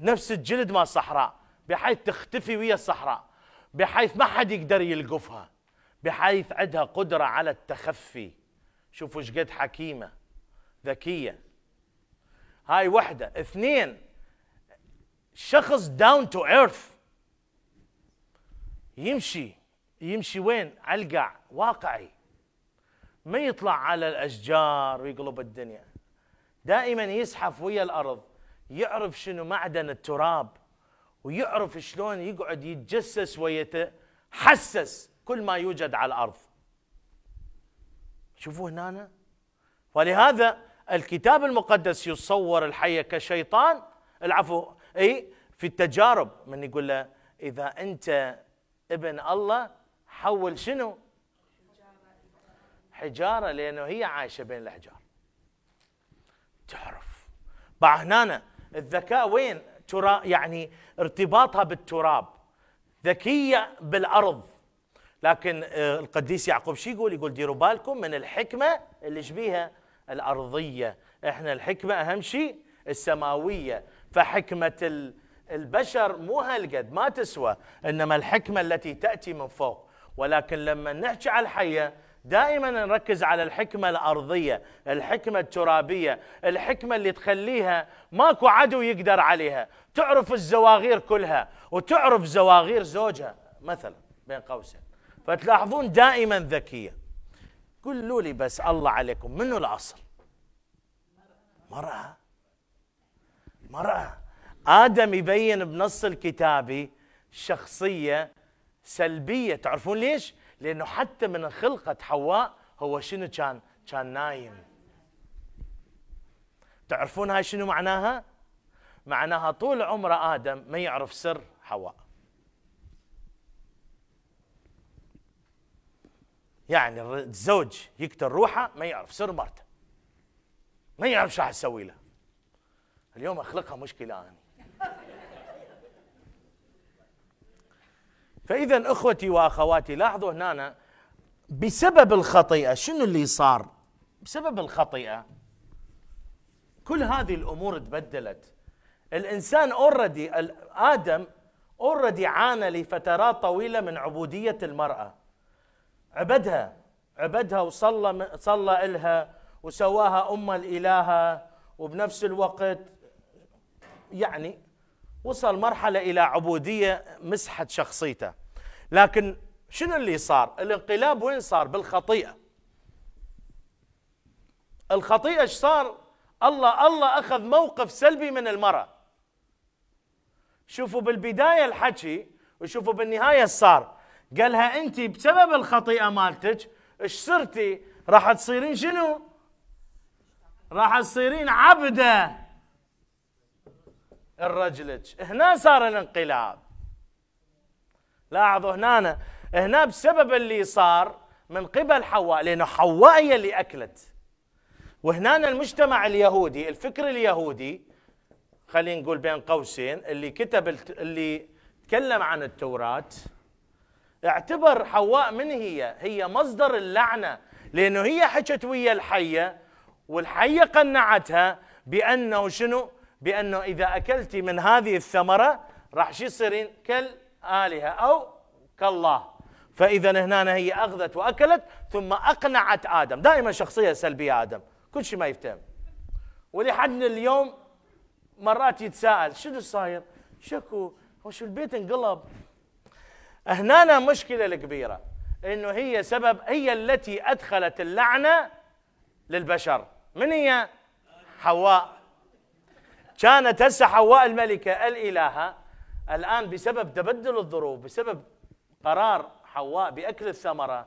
نفس الجلد مال الصحراء بحيث تختفي ويا الصحراء بحيث ما حد يقدر يلقفها بحيث عندها قدره على التخفي شوفوا ايش قد حكيمه ذكيه هاي وحده اثنين شخص داون تو ايرث يمشي يمشي وين على القاع واقعي ما يطلع على الاشجار ويقلب الدنيا دائما يزحف ويا الارض يعرف شنو معدن التراب ويعرف شلون يقعد يتجسس ويتحسس كل ما يوجد على الارض شوفوا هنا أنا. ولهذا الكتاب المقدس يصور الحية كشيطان العفو اي في التجارب من يقول له اذا انت ابن الله حول شنو حجارة لانه هي عايشة بين الاحجار تعرف بقى هنا الذكاء وين ترى يعني ارتباطها بالتراب ذكية بالأرض لكن آه، القديس يعقوب شي يقول يقول ديروا بالكم من الحكمة اللي شبيها الأرضية احنا الحكمة أهم شيء السماوية فحكمة البشر مو هالقد ما تسوى إنما الحكمة التي تأتي من فوق ولكن لما نحكي على الحية دائما نركز على الحكمة الأرضية الحكمة الترابية الحكمة اللي تخليها ماكو عدو يقدر عليها تعرف الزواغير كلها وتعرف زواغير زوجها مثلا بين قوسين فتلاحظون دائما ذكية قولوا لي بس الله عليكم منو الأصل مرأة مرأة آدم يبين بنص الكتابي شخصية سلبية تعرفون ليش؟ لأنه حتى من خلقة حواء هو شنو كان كان نايم تعرفون هاي شنو معناها معناها طول عمر آدم ما يعرف سر حواء يعني الزوج يقتل روحه ما يعرف سر مرته ما يعرف شو راح تسوي له اليوم اخلقها مشكله انا فاذا اخوتي واخواتي لاحظوا هنا بسبب الخطيئه شنو اللي صار؟ بسبب الخطيئه كل هذه الامور تبدلت الانسان اوريدي ادم اوريدي عانى لفترات طويله من عبوديه المراه عبدها عبدها وصلى صلى لها وسواها ام الالهه وبنفس الوقت يعني وصل مرحلة إلى عبودية مسحت شخصيته لكن شنو اللي صار الانقلاب وين صار بالخطيئة الخطيئة ايش صار الله الله أخذ موقف سلبي من المرأة شوفوا بالبداية الحكي وشوفوا بالنهاية صار قالها أنت بسبب الخطيئة مالتك ايش صرتي راح تصيرين شنو راح تصيرين عبده الرجلج هنا صار الانقلاب لاحظوا هنا هنا بسبب اللي صار من قبل حواء لأنه حواء هي اللي أكلت وهنا المجتمع اليهودي الفكر اليهودي خلينا نقول بين قوسين اللي كتب اللي تكلم عن التوراة اعتبر حواء من هي هي مصدر اللعنة لأنه هي حكت ويا الحية والحية قنعتها بأنه شنو بانه اذا اكلت من هذه الثمره راح شو يصيرين كالالهه او كالله فاذا هنا هي اخذت واكلت ثم اقنعت ادم دائما شخصيه سلبيه ادم كل شيء ما يفتهم ولحد اليوم مرات يتساءل شنو صاير شكو وشو البيت انقلب هنا مشكله الكبيره انه هي سبب هي التي ادخلت اللعنه للبشر من هي حواء كانت هسه حواء الملكة الإلهة الآن بسبب تبدل الظروف بسبب قرار حواء بأكل الثمرة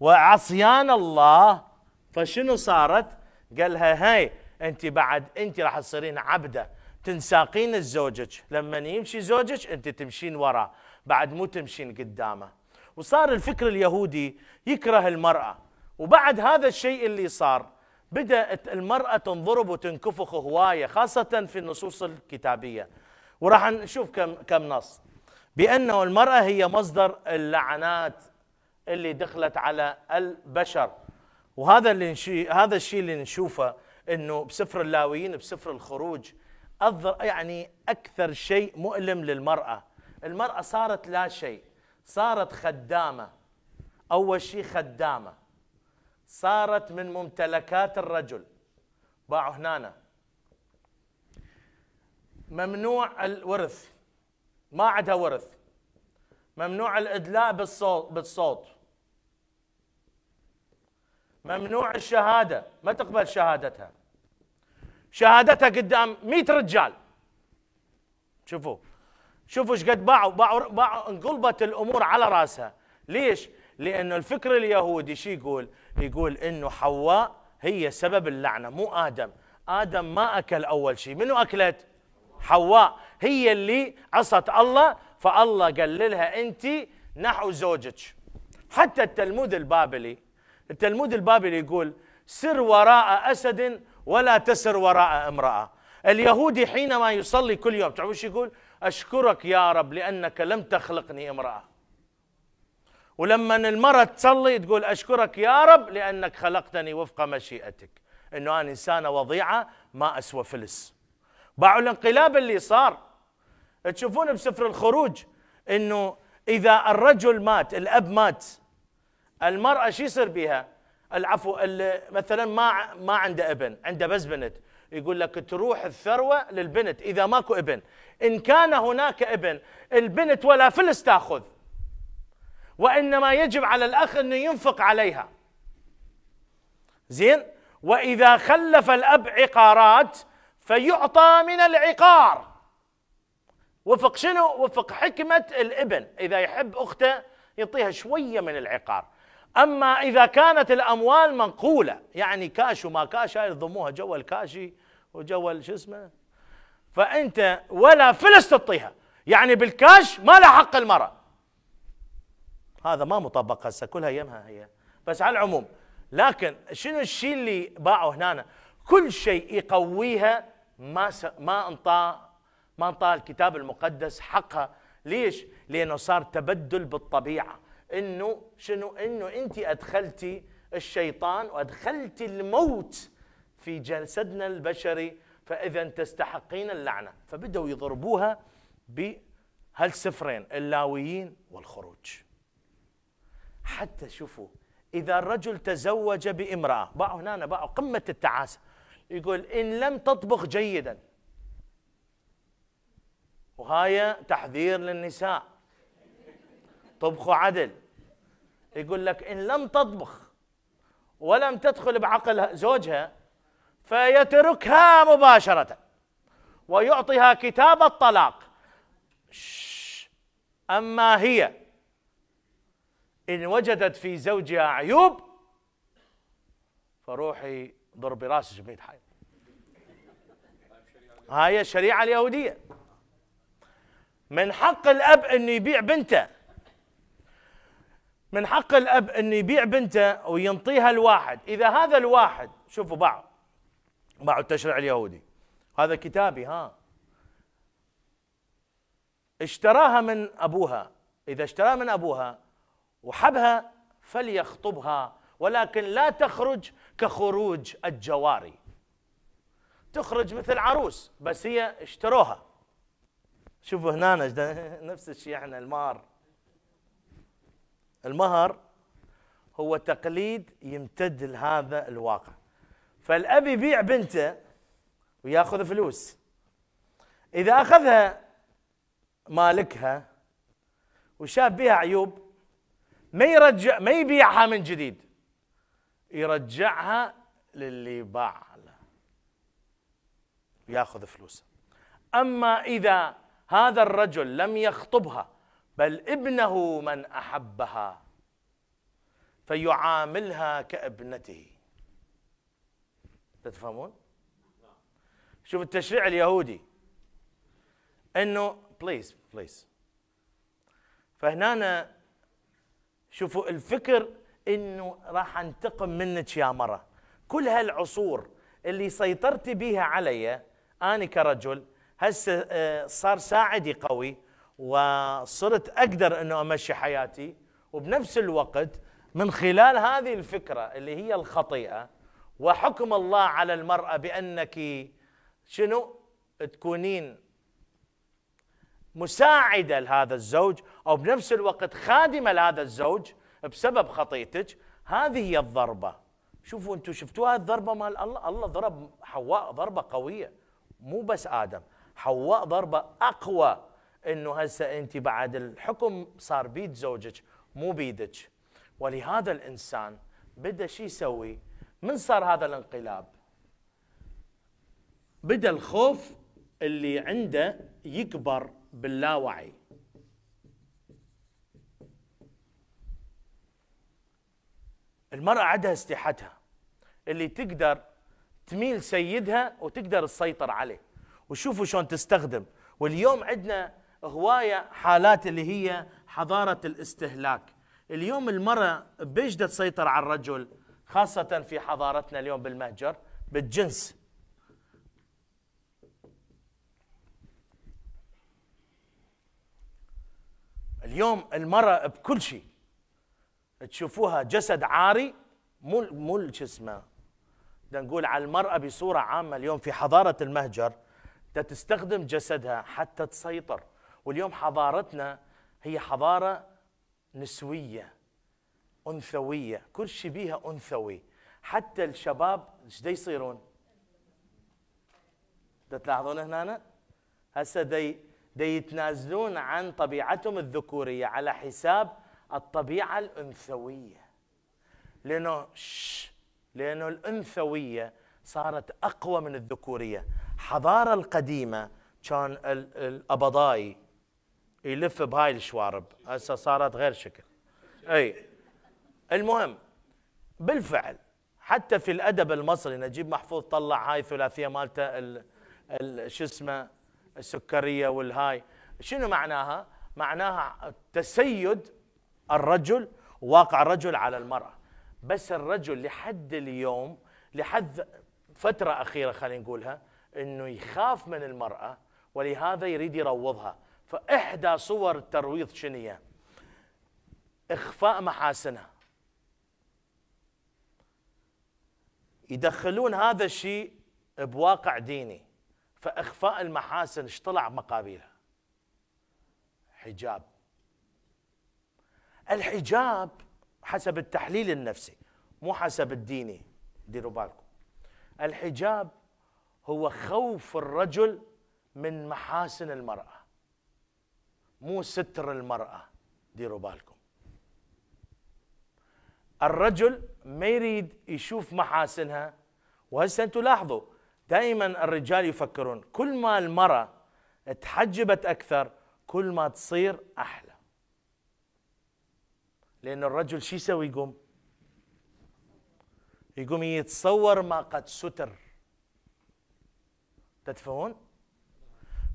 وعصيان الله فشنو صارت قالها هاي أنت بعد أنت راح تصيرين عبدة تنساقين الزوجك لما يمشي زوجك أنت تمشين وراه بعد مو تمشين قدامه وصار الفكر اليهودي يكره المرأة وبعد هذا الشيء اللي صار بدأت المرأة تنضرب وتنكفخ هواية خاصة في النصوص الكتابية وراح نشوف كم كم نص بأنه المرأة هي مصدر اللعنات اللي دخلت على البشر وهذا اللي نشي هذا الشيء اللي نشوفه انه بسفر اللاويين بسفر الخروج أضر يعني اكثر شيء مؤلم للمراه المراه صارت لا شيء صارت خدامه اول شيء خدامه صارت من ممتلكات الرجل باعوا هنا ممنوع الورث ما عندها ورث ممنوع الادلاء بالصوت بالصوت ممنوع الشهاده ما تقبل شهادتها شهادتها قدام 100 رجال شوفوا شوفوا ايش قد باعوا باعوا باعوا انقلبت الامور على راسها ليش؟ لانه الفكر اليهودي شو يقول؟ يقول انه حواء هي سبب اللعنه مو ادم ادم ما اكل اول شيء منو اكلت حواء هي اللي عصت الله فالله قال لها انت نحو زوجك حتى التلمود البابلي التلمود البابلي يقول سر وراء اسد ولا تسر وراء امراه اليهودي حينما يصلي كل يوم تعرف ايش يقول اشكرك يا رب لانك لم تخلقني امراه ولما المرأة تصلي تقول أشكرك يا رب لأنك خلقتني وفق مشيئتك أنه أنا إنسانة وضيعة ما أسوى فلس باعوا الانقلاب اللي صار تشوفون بسفر الخروج أنه إذا الرجل مات الأب مات المرأة شو يصير بها العفو مثلا ما ما عنده ابن عنده بس بنت يقول لك تروح الثروة للبنت إذا ماكو ابن إن كان هناك ابن البنت ولا فلس تأخذ وإنما يجب على الأخ أنه ينفق عليها زين وإذا خلف الأب عقارات فيعطى من العقار وفق شنو وفق حكمة الابن إذا يحب أخته يعطيها شوية من العقار أما إذا كانت الأموال منقولة يعني كاش وما كاش هاي يضموها جوا الكاشي وجوا شو اسمه فأنت ولا فلس تعطيها يعني بالكاش ما لها حق المرأة هذا ما مطبق هسه كلها يمها هي بس على العموم لكن شنو الشيء اللي باعوا هنا كل شيء يقويها ما س... ما انطى ما انطى الكتاب المقدس حقها ليش لانه صار تبدل بالطبيعه انه شنو انه انت ادخلتي الشيطان وادخلتي الموت في جسدنا البشري فاذا تستحقين اللعنه فبداوا يضربوها بهالسفرين اللاويين والخروج حتى شوفوا إذا الرجل تزوج بامرأة باعوا هنا باعوا قمة التعاسة يقول إن لم تطبخ جيدا وهاي تحذير للنساء طبخوا عدل يقول لك إن لم تطبخ ولم تدخل بعقل زوجها فيتركها مباشرة ويعطيها كتاب الطلاق أما هي إن وجدت في زوجها عيوب فروحي ضربي راسك بميت حي هاي الشريعة اليهودية من حق الأب أنه يبيع بنته من حق الأب أنه يبيع بنته وينطيها الواحد إذا هذا الواحد شوفوا بعض بعض التشريع اليهودي هذا كتابي ها اشتراها من أبوها إذا اشتراها من أبوها وحبها فليخطبها ولكن لا تخرج كخروج الجواري تخرج مثل عروس بس هي اشتروها شوفوا هنا نفس الشيء احنا المهر المهر هو تقليد يمتد لهذا الواقع فالاب يبيع بنته وياخذ فلوس اذا اخذها مالكها وشاف بها عيوب ما يرجع ما يبيعها من جديد يرجعها للي باع له ياخذ فلوسه اما اذا هذا الرجل لم يخطبها بل ابنه من احبها فيعاملها كابنته تفهمون؟ شوف التشريع اليهودي انه بليز بليز فهنا شوفوا الفكر انه راح انتقم منك يا مره كل هالعصور اللي سيطرت بها علي انا كرجل هسه آه، صار ساعدي قوي وصرت اقدر انه امشي حياتي وبنفس الوقت من خلال هذه الفكره اللي هي الخطيئه وحكم الله على المراه بانك شنو تكونين مساعدة لهذا الزوج أو بنفس الوقت خادمة لهذا الزوج بسبب خطيتك هذه هي الضربة شوفوا أنتم شفتوا هذه الضربة مال الله الله ضرب حواء ضربة قوية مو بس آدم حواء ضربة أقوى أنه هسه أنت بعد الحكم صار بيد زوجك مو بيدك ولهذا الإنسان بدأ شو يسوي من صار هذا الانقلاب بدأ الخوف اللي عنده يكبر باللاوعي المرأة عندها استحتها اللي تقدر تميل سيدها وتقدر تسيطر عليه وشوفوا شلون تستخدم واليوم عندنا هواية حالات اللي هي حضارة الاستهلاك اليوم المرأة بيجدة تسيطر على الرجل خاصة في حضارتنا اليوم بالمهجر بالجنس اليوم المرأة بكل شيء تشوفوها جسد عاري مو مو شو اسمه نقول على المرأة بصورة عامة اليوم في حضارة المهجر تستخدم جسدها حتى تسيطر واليوم حضارتنا هي حضارة نسوية أنثوية كل شيء بيها أنثوي حتى الشباب ايش يصيرون؟ تلاحظون هنا هسه دي يتنازلون عن طبيعتهم الذكورية على حساب الطبيعة الأنثوية لأنه لأنه الأنثوية صارت أقوى من الذكورية حضارة القديمة كان الأبضاي يلف بهاي الشوارب هسه صارت غير شكل أي المهم بالفعل حتى في الأدب المصري نجيب محفوظ طلع هاي الثلاثية مالته شو اسمه السكريه والهاي شنو معناها؟ معناها تسيد الرجل واقع الرجل على المراه بس الرجل لحد اليوم لحد فتره اخيره خلينا نقولها انه يخاف من المراه ولهذا يريد يروضها فاحدى صور الترويض شنو اخفاء محاسنها يدخلون هذا الشيء بواقع ديني فإخفاء المحاسن ايش طلع مقابلها حجاب الحجاب حسب التحليل النفسي مو حسب الديني ديروا بالكم الحجاب هو خوف الرجل من محاسن المرأة مو ستر المرأة ديروا بالكم الرجل ما يريد يشوف محاسنها وهسه انتم لاحظوا دائما الرجال يفكرون كل ما المرأة تحجبت أكثر كل ما تصير أحلى لأن الرجل شو يسوي يقوم يقوم يتصور ما قد ستر تتفهمون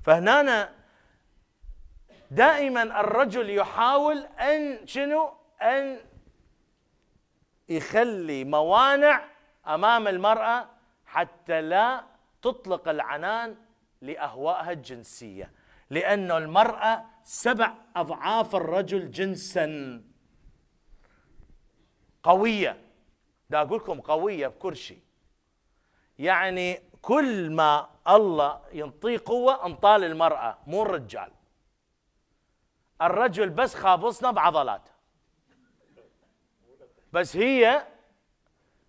فهنا دائما الرجل يحاول أن شنو أن يخلي موانع أمام المرأة حتى لا تطلق العنان لأهوائها الجنسية لأن المرأة سبع أضعاف الرجل جنسا قوية دا أقول لكم قوية بكرشي يعني كل ما الله ينطيه قوة انطال المرأة مو الرجال الرجل بس خابصنا بعضلاته بس هي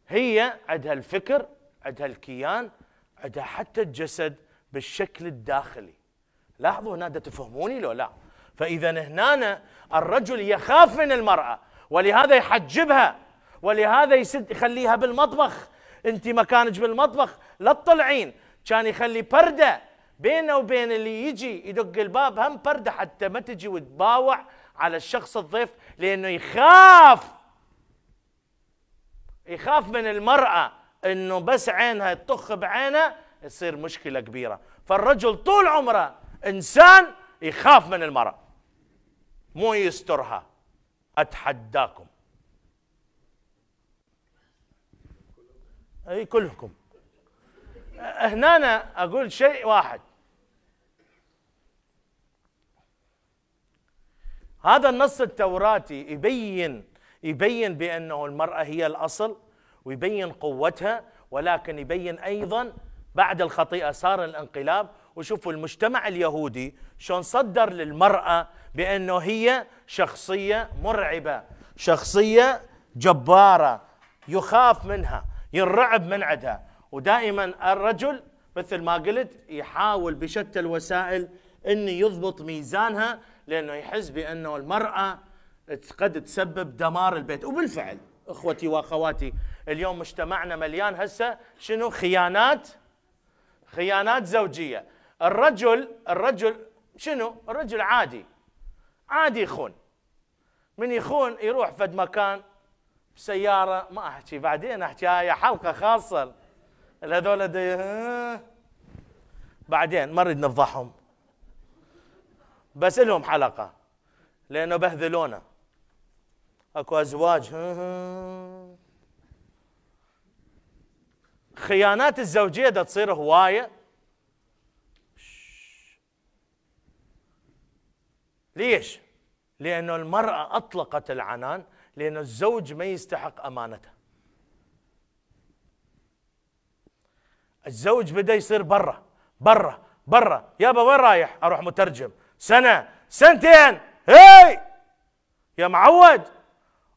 هي عندها الفكر عندها الكيان عدا حتى الجسد بالشكل الداخلي لاحظوا هنا تفهموني لو لا فإذا هنا الرجل يخاف من المرأة ولهذا يحجبها ولهذا يسد يخليها بالمطبخ انت مكانك بالمطبخ لا تطلعين كان يخلي برده بينه وبين اللي يجي يدق الباب هم برده حتى ما تجي وتباوع على الشخص الضيف لانه يخاف يخاف من المراه انه بس عينها تطخ بعينها تصير مشكله كبيره فالرجل طول عمره انسان يخاف من المراه مو يسترها اتحداكم اي كلكم هنا أنا اقول شيء واحد هذا النص التوراتي يبين يبين بانه المراه هي الاصل ويبين قوتها ولكن يبين ايضا بعد الخطيئه صار الانقلاب وشوفوا المجتمع اليهودي شلون صدر للمراه بانه هي شخصيه مرعبه شخصيه جباره يخاف منها ينرعب من عندها ودائما الرجل مثل ما قلت يحاول بشتى الوسائل انه يضبط ميزانها لانه يحس بانه المراه قد تسبب دمار البيت وبالفعل اخوتي واخواتي اليوم مجتمعنا مليان هسه شنو خيانات خيانات زوجيه الرجل الرجل شنو الرجل عادي عادي يخون من يخون يروح فد مكان بسياره ما احكي بعدين احكي هاي حلقه خاصه هذول بعدين ما نريد نفضحهم بس لهم حلقه لانه بهذلونا اكو ازواج خيانات الزوجية دا تصير هواية ليش؟ لأنه المرأة أطلقت العنان لأنه الزوج ما يستحق أمانته الزوج بدأ يصير برا برا برا يابا وين رايح؟ أروح مترجم سنة سنتين هي يا معود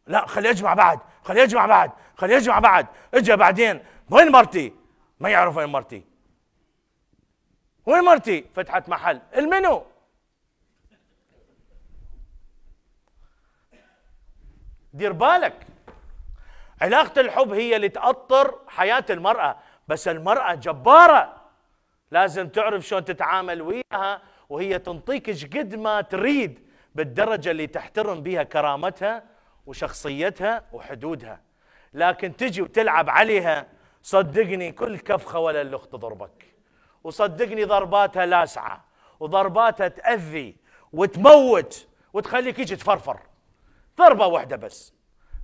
لا خلي اجمع بعد خلي اجمع بعد خلي اجمع بعد اجا بعدين وين مرتي؟ ما يعرف وين مرتي وين مرتي؟ فتحت محل المنو دير بالك علاقة الحب هي اللي تأطر حياة المرأة بس المرأة جبارة لازم تعرف شلون تتعامل وياها وهي تنطيك قد ما تريد بالدرجة اللي تحترم بها كرامتها وشخصيتها وحدودها لكن تجي وتلعب عليها صدقني كل كفخه ولا اللخ تضربك وصدقني ضرباتها لاسعه وضرباتها تاذي وتموت وتخليك يجي تفرفر ضربه واحده بس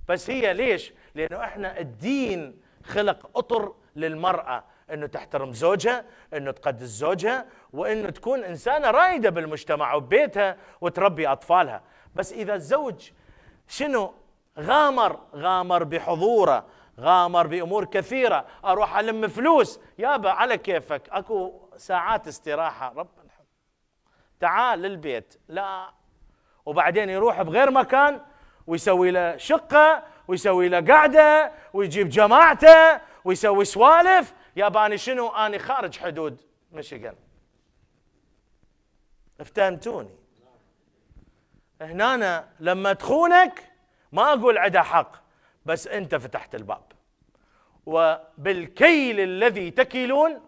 بس هي ليش؟ لانه احنا الدين خلق اطر للمراه انه تحترم زوجها، انه تقدس زوجها، وانه تكون انسانه رائده بالمجتمع وببيتها وتربي اطفالها، بس اذا الزوج شنو؟ غامر غامر بحضوره غامر بامور كثيره اروح الم فلوس يابا على كيفك اكو ساعات استراحه رب تعال للبيت لا وبعدين يروح بغير مكان ويسوي له شقه ويسوي له قعده ويجيب جماعته ويسوي سوالف ياباني شنو اني خارج حدود مشيغن افتهمتوني هنا لما تخونك ما اقول عدا حق بس انت فتحت الباب وبالكيل الذي تكيلون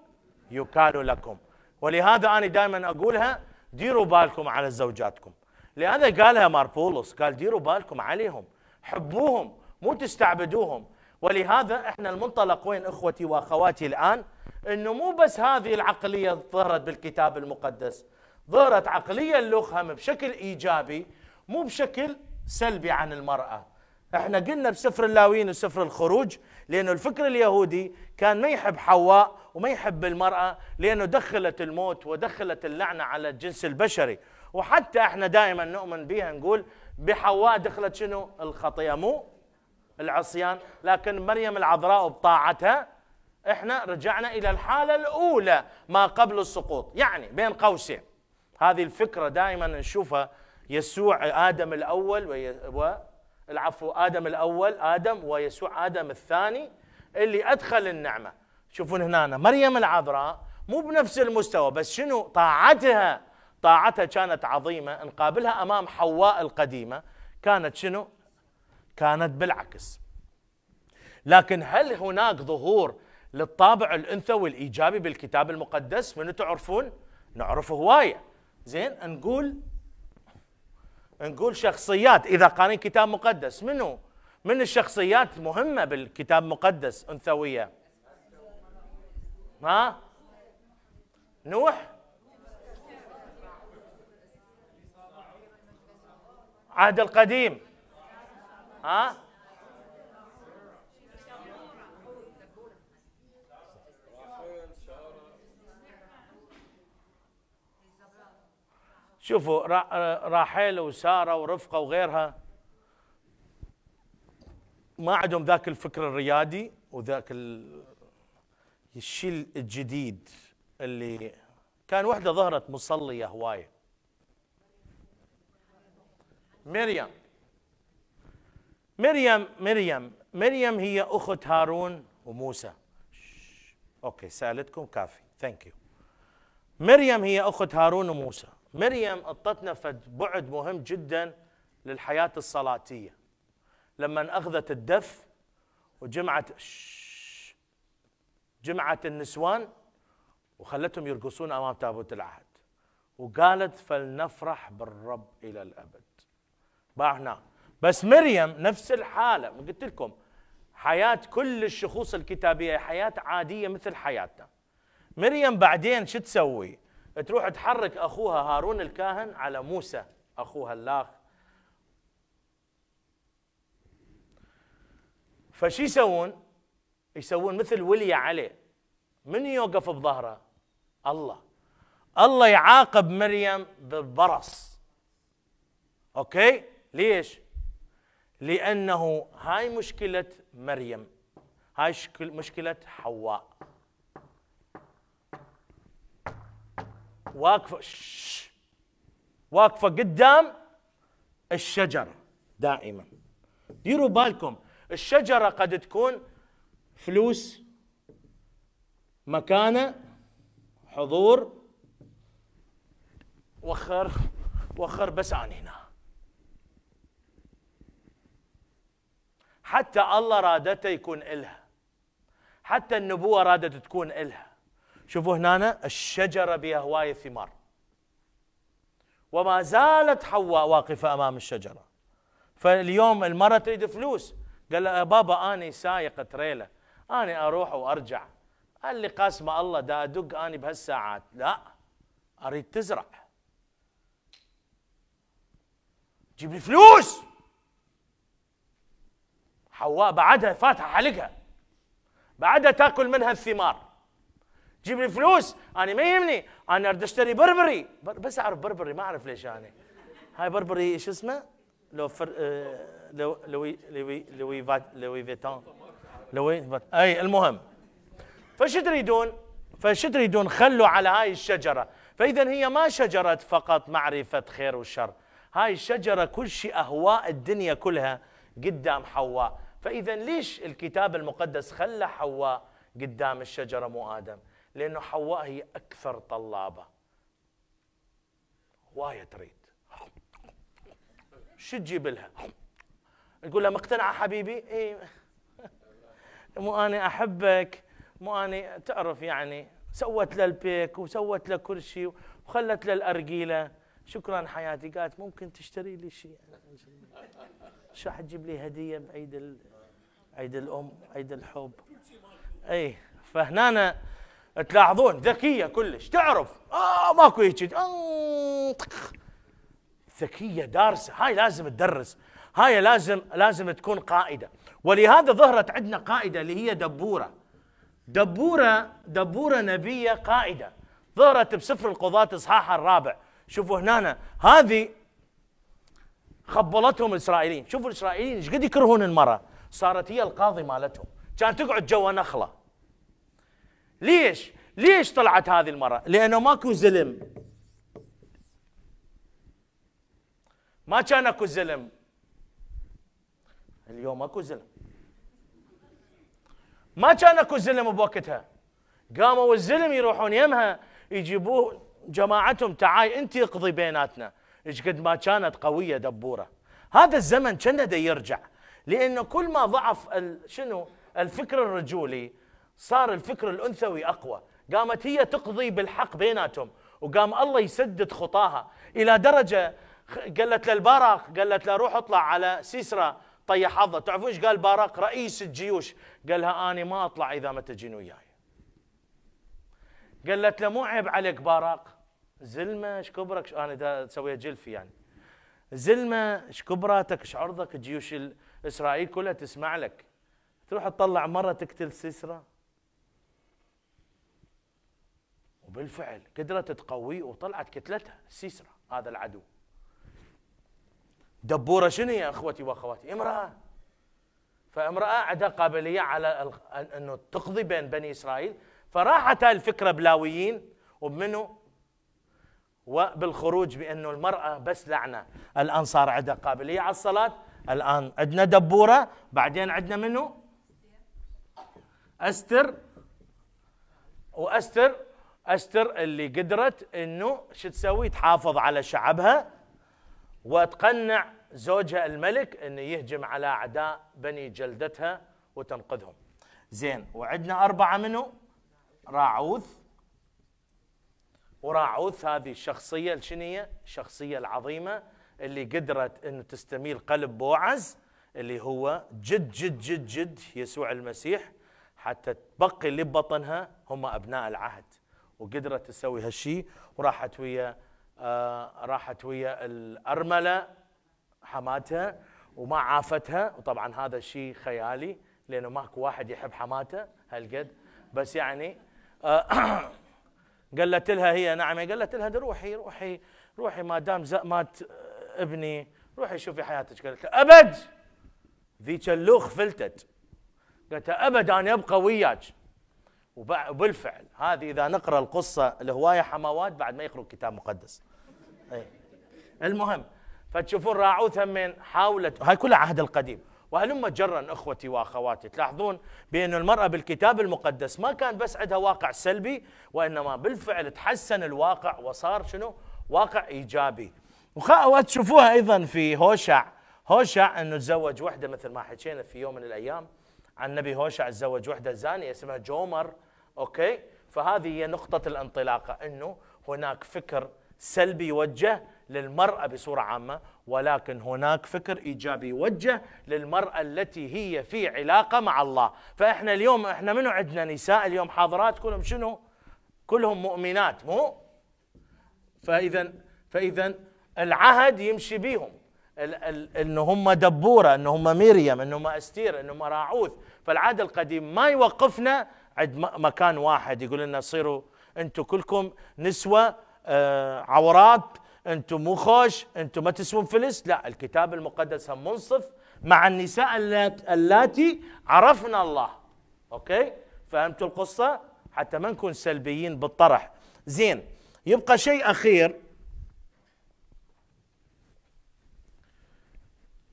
يكال لكم ولهذا أنا دائما أقولها ديروا بالكم على زوجاتكم لهذا قالها مار بولس قال ديروا بالكم عليهم حبوهم مو تستعبدوهم ولهذا احنا المنطلق وين اخوتي واخواتي الان انه مو بس هذه العقليه ظهرت بالكتاب المقدس ظهرت عقليه اللخم بشكل ايجابي مو بشكل سلبي عن المراه احنا قلنا بسفر اللاويين وسفر الخروج لأنه الفكر اليهودي كان ما يحب حواء وما يحب المرأة لأنه دخلت الموت ودخلت اللعنة على الجنس البشري وحتى احنا دائما نؤمن بها نقول بحواء دخلت شنو الخطية مو العصيان لكن مريم العذراء بطاعتها احنا رجعنا إلى الحالة الأولى ما قبل السقوط يعني بين قوسين هذه الفكرة دائما نشوفها يسوع آدم الأول العفو ادم الاول ادم ويسوع ادم الثاني اللي ادخل النعمه شوفون هنا أنا. مريم العذراء مو بنفس المستوى بس شنو طاعتها طاعتها كانت عظيمه نقابلها امام حواء القديمه كانت شنو كانت بالعكس لكن هل هناك ظهور للطابع الانثوي الايجابي بالكتاب المقدس من تعرفون نعرف هوايه زين نقول نقول شخصيات اذا قارين كتاب مقدس منو؟ من الشخصيات مهمه بالكتاب المقدس انثويه ها؟ نوح عهد القديم ها؟ شوفوا راحيل وساره ورفقه وغيرها ما عندهم ذاك الفكر الريادي وذاك الشيء الجديد اللي كان وحده ظهرت مصليه هوايه مريم مريم مريم مريم هي اخت هارون وموسى اوكي سالتكم كافي ثانك يو مريم هي اخت هارون وموسى مريم اعطتنا بعد مهم جدا للحياه الصلاتيه لما اخذت الدف وجمعت جمعت النسوان وخلتهم يرقصون امام تابوت العهد وقالت فلنفرح بالرب الى الابد باعنا بس مريم نفس الحاله قلت لكم حياه كل الشخوص الكتابيه حياه عاديه مثل حياتنا مريم بعدين شو تسوي؟ تروح تحرك اخوها هارون الكاهن على موسى اخوها اللاخ فش يسوون؟ يسوون مثل ولي عليه من يوقف بظهره؟ الله الله يعاقب مريم بالبرص اوكي؟ ليش؟ لانه هاي مشكله مريم هاي مشكله حواء واقفه واقفه قدام الشجره دائما ديروا بالكم الشجره قد تكون فلوس مكانه حضور وخر وخر بس عن هنا حتى الله رادته يكون إلها حتى النبوة رادت تكون إلها شوفوا هنا الشجرة بها هوايه الثمار وما زالت حواء واقفة أمام الشجرة فاليوم المرأة تريد فلوس قال لها بابا أنا سايق تريلا أنا أروح وأرجع قال لي قاسمة الله دا أدق أنا بهالساعات لا أريد تزرع جيب لي فلوس حواء بعدها فاتحة حلقها بعدها تاكل منها الثمار جيب لي فلوس انا ما يهمني انا اريد اشتري بربري بس اعرف بربري ما اعرف ليش انا هاي بربري شو اسمه لو فر... آه، لو لوي لوي لوي فات... لوي فيتان لوي اي المهم فش تريدون فش تريدون خلوا على هاي الشجره فاذا هي ما شجره فقط معرفه خير وشر هاي الشجره كل شيء اهواء الدنيا كلها قدام حواء فاذا ليش الكتاب المقدس خلى حواء قدام الشجره مو ادم لأنه حواء هي أكثر طلابة هواية تريد شو تجيب لها تقول لها مقتنعة حبيبي إيه مو أنا أحبك مو أنا تعرف يعني سوت له البيك وسوت له شيء وخلت له الأرجيلة شكرا حياتي قالت ممكن تشتري لي شيء شو حتجيب لي هدية بعيد عيد الأم عيد الحب أي فهنا تلاحظون ذكيه كلش تعرف اه ماكو هيك ذكيه دارسه هاي لازم تدرس هاي لازم لازم تكون قائده ولهذا ظهرت عندنا قائده اللي هي دبوره دبوره دبوره نبيه قائده ظهرت بسفر القضاة اصحاح الرابع شوفوا هنا هذه خبلتهم الاسرائيليين شوفوا الاسرائيليين ايش قد يكرهون المراه صارت هي القاضي مالتهم كانت تقعد جوا نخله ليش ليش طلعت هذه المرأة لأنه ماكو زلم ما كان اكو زلم اليوم اكو زلم ما كان اكو زلم بوقتها قاموا الزلم يروحون يمها يجيبوه جماعتهم تعاي انت اقضي بيناتنا ايش قد ما كانت قويه دبوره هذا الزمن كان يرجع لانه كل ما ضعف شنو الفكر الرجولي صار الفكر الانثوي اقوى قامت هي تقضي بالحق بيناتهم وقام الله يسدد خطاها الى درجه قالت للباراق قالت له روح اطلع على سيسرا طي حظه تعرفون ايش قال باراق رئيس الجيوش قال لها اني ما اطلع اذا ما تجين وياي قالت له مو عيب عليك باراق زلمه ايش كبرك انا دا اسويها جلفي يعني زلمه ايش كبراتك ايش عرضك الجيوش الاسرائيل كلها تسمع لك تروح تطلع مره تقتل سيسرا وبالفعل قدرت تقويه وطلعت كتلتها سيسرا هذا العدو دبورة شنو يا اخوتي واخواتي امرأة فامرأة عندها قابلية على انه تقضي بين بني اسرائيل فراحت الفكرة بلاويين وبمنه وبالخروج بانه المرأة بس لعنة الان صار عندها قابلية على الصلاة الان عندنا دبورة بعدين عندنا منه استر واستر استر اللي قدرت انه شو تسوي تحافظ على شعبها وتقنع زوجها الملك انه يهجم على اعداء بني جلدتها وتنقذهم زين وعندنا اربعه منه راعوث وراعوث هذه الشخصيه الشنيه الشخصيه العظيمه اللي قدرت انه تستميل قلب بوعز اللي هو جد جد جد جد يسوع المسيح حتى تبقي اللي ببطنها هم ابناء العهد وقدرت تسوي هالشيء وراحت ويا آه راحت ويا الارمله حماتها وما عافتها وطبعا هذا الشيء خيالي لانه ماكو واحد يحب حماته هالقد بس يعني آه قالت لها هي نعم قالت لها روحي روحي روحي ما دام مات ابني روحي شوفي حياتك قالت لها ابد ذيك اللوخ فلتت قالت لها ابد انا ابقى وياك وبالفعل هذه اذا نقرا القصه الهوايه حماوات بعد ما يقروا كتاب مقدس أي. المهم فتشوفون راعوث من حاولت هاي كلها عهد القديم وهلم جرا اخوتي واخواتي تلاحظون بان المراه بالكتاب المقدس ما كان بس عندها واقع سلبي وانما بالفعل تحسن الواقع وصار شنو؟ واقع ايجابي وتشوفوها ايضا في هوشع هوشع انه تزوج وحده مثل ما حكينا في يوم من الايام عن النبي هوشع تزوج وحده زانيه اسمها جومر اوكي فهذه هي نقطه الانطلاقه انه هناك فكر سلبي يوجه للمرأة بصورة عامة ولكن هناك فكر إيجابي يوجه للمرأة التي هي في علاقة مع الله فإحنا اليوم إحنا منو عندنا نساء اليوم حاضرات كلهم شنو كلهم مؤمنات مو فإذا فإذا العهد يمشي بيهم ان هم دبوره ان هم مريم ان هم استير ان هم راعوث فالعهد القديم ما يوقفنا عند مكان واحد يقول لنا صيروا انتم كلكم نسوه آه، عورات انتم مو خوش انتم ما تسوون فلس لا الكتاب المقدس هم منصف مع النساء اللاتي عرفنا الله اوكي فهمتوا القصه حتى ما نكون سلبيين بالطرح زين يبقى شيء اخير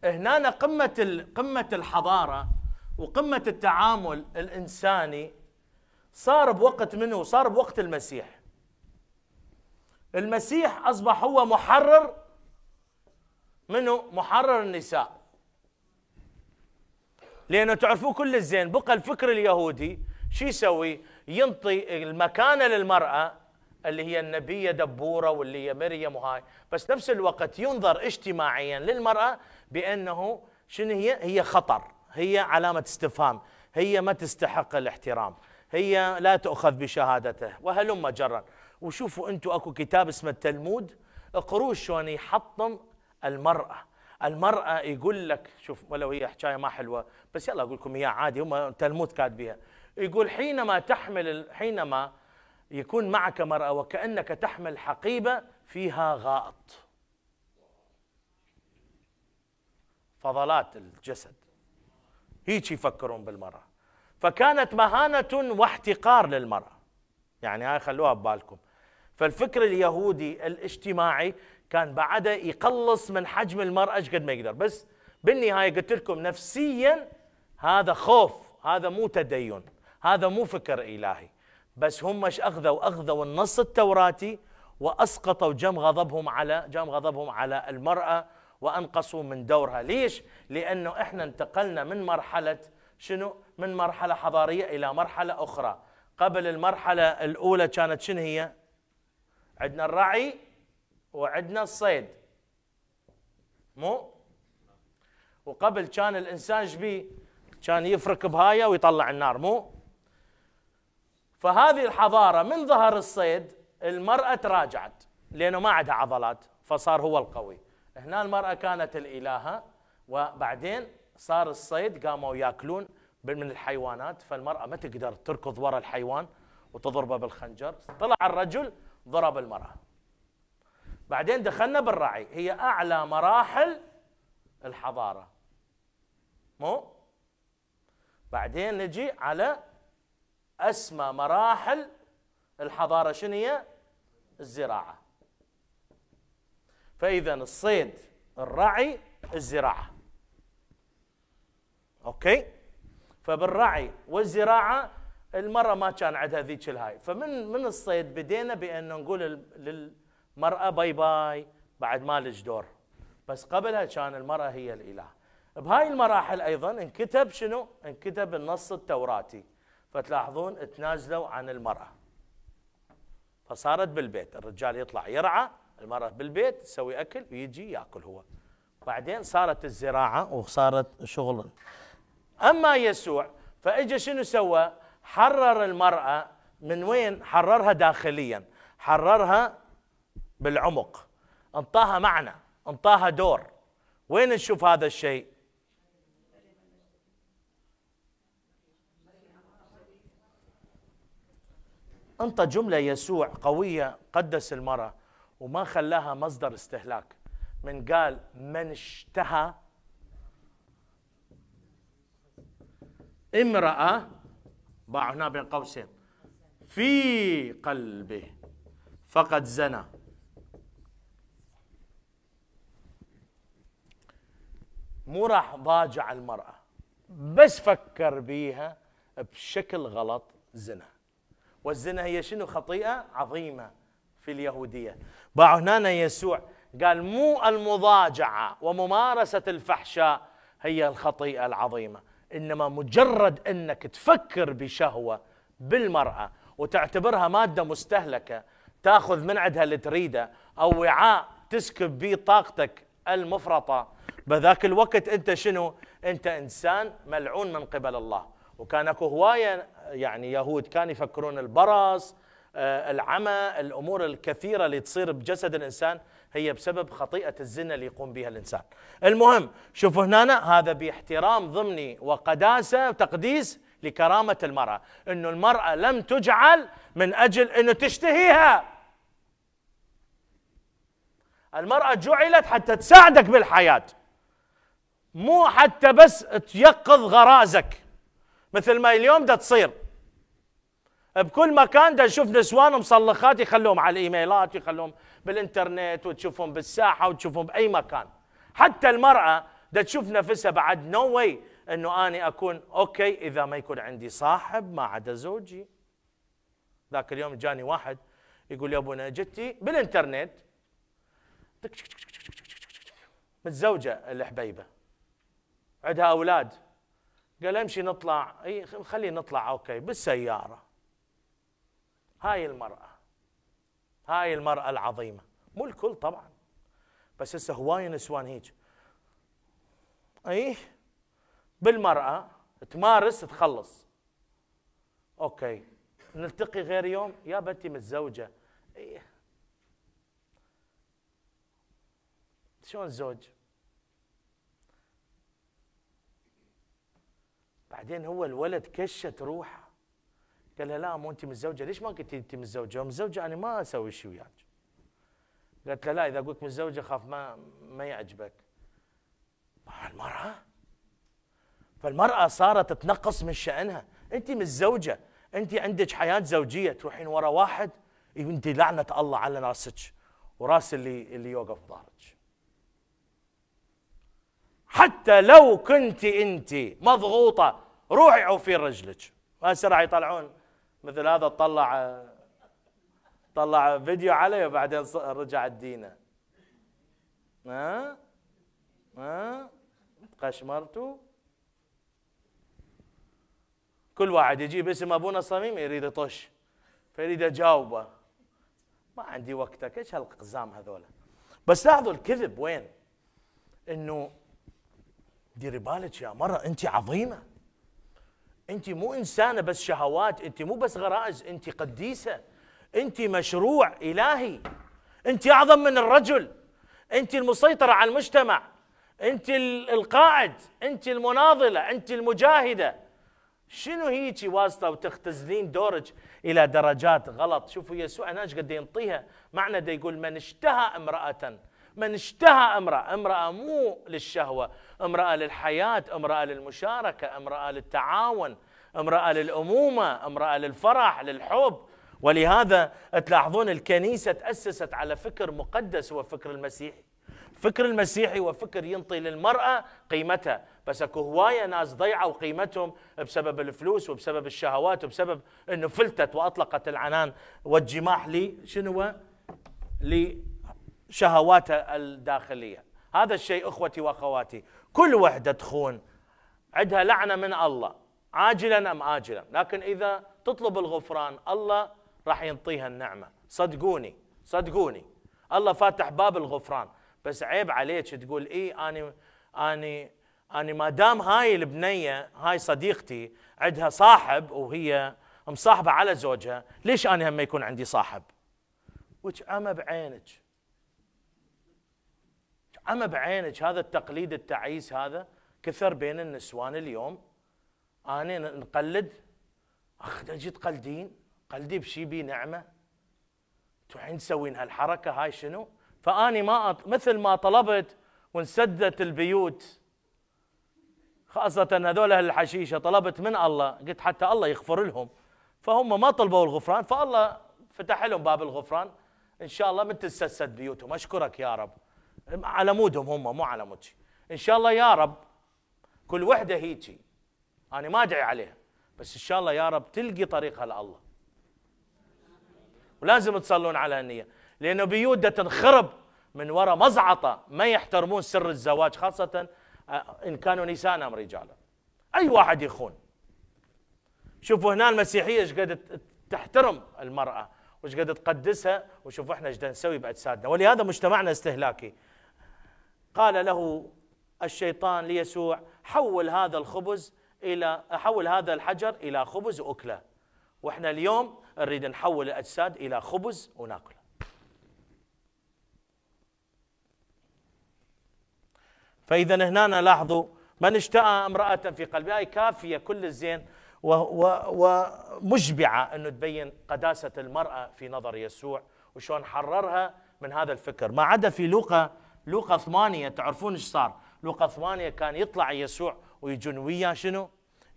هنا قمه قمه الحضاره وقمه التعامل الانساني صار بوقت منه صار بوقت المسيح المسيح أصبح هو محرر منه محرر النساء لأنه تعرفوا كل الزين بقى الفكر اليهودي شو يسوي ينطي المكانة للمرأة اللي هي النبية دبورة واللي هي مريم وهاي بس نفس الوقت ينظر اجتماعيا للمرأة بأنه شنو هي هي خطر هي علامة استفهام هي ما تستحق الاحترام هي لا تؤخذ بشهادته وهلم جرا وشوفوا انتم اكو كتاب اسمه التلمود اقروه شلون يحطم المراه المراه يقول لك شوف ولو هي حكايه ما حلوه بس يلا اقول لكم اياها عادي هم التلمود كاتبيها يقول حينما تحمل حينما يكون معك مرأة وكأنك تحمل حقيبة فيها غائط فضلات الجسد هيك يفكرون بالمرأة فكانت مهانة واحتقار للمرأة يعني هاي خلوها ببالكم فالفكر اليهودي الاجتماعي كان بعده يقلص من حجم المرأة قد ما يقدر بس بالنهاية قلت لكم نفسيا هذا خوف هذا مو تدين هذا مو فكر إلهي بس هم ايش أخذوا أخذوا النص التوراتي وأسقطوا جم غضبهم على جم غضبهم على المرأة وأنقصوا من دورها ليش؟ لأنه إحنا انتقلنا من مرحلة شنو من مرحله حضاريه الى مرحله اخرى قبل المرحله الاولى كانت شنو هي عندنا الرعي وعندنا الصيد مو وقبل كان الانسان شبي كان يفرك بهايه ويطلع النار مو فهذه الحضاره من ظهر الصيد المراه تراجعت لانه ما عندها عضلات فصار هو القوي هنا المراه كانت الالهه وبعدين صار الصيد قاموا ياكلون من الحيوانات فالمرأة ما تقدر تركض ورا الحيوان وتضربه بالخنجر طلع الرجل ضرب المرأة بعدين دخلنا بالرعي هي أعلى مراحل الحضارة مو بعدين نجي على أسمى مراحل الحضارة شنو هي الزراعة فإذا الصيد الرعي الزراعة اوكي فبالرعي والزراعه المراه ما كان عندها ذيك الهاي فمن من الصيد بدينا بان نقول للمراه باي باي بعد ما لك دور بس قبلها كان المراه هي الاله بهاي المراحل ايضا انكتب شنو انكتب النص التوراتي فتلاحظون تنازلوا عن المراه فصارت بالبيت الرجال يطلع يرعى المراه بالبيت تسوي اكل ويجي ياكل هو بعدين صارت الزراعه وصارت شغل اما يسوع فاجى شنو سوى؟ حرر المراه من وين؟ حررها داخليا حررها بالعمق انطاها معنى انطاها دور وين نشوف هذا الشيء؟ انطى جمله يسوع قويه قدس المراه وما خلاها مصدر استهلاك من قال من اشتهى امرأة باع هنا بين قوسين في قلبه فقد زنى مو راح ضاجع المرأة بس فكر بيها بشكل غلط زنا والزنا هي شنو خطيئة عظيمة في اليهودية باع هنا يسوع قال مو المضاجعة وممارسة الفحشاء هي الخطيئة العظيمة انما مجرد انك تفكر بشهوه بالمراه وتعتبرها ماده مستهلكه تاخذ من عندها اللي تريده او وعاء تسكب به طاقتك المفرطه بذاك الوقت انت شنو؟ انت انسان ملعون من قبل الله وكان اكو هوايه يعني يهود كانوا يفكرون البرص آه، العمى الامور الكثيره اللي تصير بجسد الانسان هي بسبب خطيئة الزنا اللي يقوم بها الإنسان المهم شوفوا هنا هذا باحترام ضمني وقداسة وتقديس لكرامة المرأة أنه المرأة لم تجعل من أجل أنه تشتهيها المرأة جعلت حتى تساعدك بالحياة مو حتى بس تيقظ غرازك مثل ما اليوم دا تصير بكل مكان دا نشوف نسوان مصلخات يخلوهم على الايميلات ويخلوهم بالانترنت وتشوفهم بالساحه وتشوفهم باي مكان حتى المراه دا تشوف نفسها بعد نو no واي انه اني اكون اوكي اذا ما يكون عندي صاحب ما عدا زوجي ذاك اليوم جاني واحد يقول يا ابونا جتي بالانترنت متزوجه الحبيبه عندها اولاد قال امشي نطلع اي خلينا نطلع اوكي بالسياره هاي المرأة هاي المرأة العظيمة مو الكل طبعا بس هسه هواية نسوان هيك اي بالمرأة تمارس تخلص اوكي نلتقي غير يوم يا بنتي متزوجة إيه. شلون الزوج؟ بعدين هو الولد كشت روحه قال لها لا مو انت متزوجه ليش ما قلتي انت متزوجه؟ متزوجه انا ما اسوي شيء وياك. قالت له لا اذا اقول لك متزوجه خاف ما ما يعجبك. المراه فالمراه صارت تنقص من شانها، انت متزوجه، انت عندك حياه زوجيه تروحين ورا واحد انت لعنه الله على راسك وراس اللي اللي يوقف ظهرك. حتى لو كنت انت مضغوطه روحي عوفين رجلك. هسه راح يطلعون مثل هذا طلع طلع فيديو عليه وبعدين رجع الدينه ها ها قشمرتوا كل واحد يجيب اسم ابونا الصميم يريد يطش فيريد اجاوبه ما عندي وقتك ايش هالقزام هذولا بس لاحظوا الكذب وين انه ديري بالك يا مره انت عظيمه انت مو انسانه بس شهوات انت مو بس غرائز انت قديسه انت مشروع الهي انت اعظم من الرجل انت المسيطره على المجتمع انت القائد انت المناضله انت المجاهده شنو هيجي واسطه وتختزلين دورك الى درجات غلط شوفوا يسوع هنا ايش قد ينطيها معنى ده يقول من اشتهى امراه من اشتهى امراه امراه مو للشهوه امرأة للحياة امرأة للمشاركة امرأة للتعاون امرأة للأمومة امرأة للفرح للحب ولهذا تلاحظون الكنيسة تأسست على فكر مقدس هو فكر المسيحي فكر المسيحي وفكر ينطي للمرأة قيمتها بس اكو هواية ناس ضيعوا قيمتهم بسبب الفلوس وبسبب الشهوات وبسبب انه فلتت واطلقت العنان والجماح لي شنو لشهواتها الداخلية هذا الشيء اخوتي واخواتي كل وحده تخون عندها لعنه من الله عاجلا ام اجلا لكن اذا تطلب الغفران الله راح ينطيها النعمه صدقوني صدقوني الله فاتح باب الغفران بس عيب عليك تقول اي اني اني اني ما دام هاي البنيه هاي صديقتي عندها صاحب وهي مصاحبه على زوجها ليش انا هم يكون عندي صاحب وش عمى بعينك اما بعينك هذا التقليد التعيس هذا كثر بين النسوان اليوم انا نقلد اخ تجي تقلدين قلدي بشي بي نعمه تحين الحين تسوين هالحركه هاي شنو؟ فاني ما أط... مثل ما طلبت وانسدت البيوت خاصة هذول اهل الحشيشة طلبت من الله قلت حتى الله يغفر لهم فهم ما طلبوا الغفران فالله فتح لهم باب الغفران ان شاء الله من تسدد بيوتهم اشكرك يا رب على مودهم هم مو على مودي ان شاء الله يا رب كل وحده هيجي انا ما ادعي عليها بس ان شاء الله يا رب تلقي طريقها لله ولازم تصلون على النيه لانه بيوت تنخرب من وراء مزعطه ما يحترمون سر الزواج خاصه آه، ان كانوا نساء ام رجالا اي واحد يخون شوفوا هنا المسيحيه ايش قد تحترم المراه وايش قد تقدسها وشوفوا احنا ايش نسوي باجسادنا ولهذا مجتمعنا استهلاكي قال له الشيطان ليسوع حول هذا الخبز الى حول هذا الحجر الى خبز واكله واحنا اليوم نريد نحول الاجساد الى خبز وناكله فاذا هنا لاحظوا من اشتهى امراه في قلبها هي كافيه كل الزين ومشبعه انه تبين قداسه المراه في نظر يسوع وشون حررها من هذا الفكر ما عدا في لوقا لوقا ثمانية تعرفون ايش صار لوقا ثمانية كان يطلع يسوع ويجون وياه شنو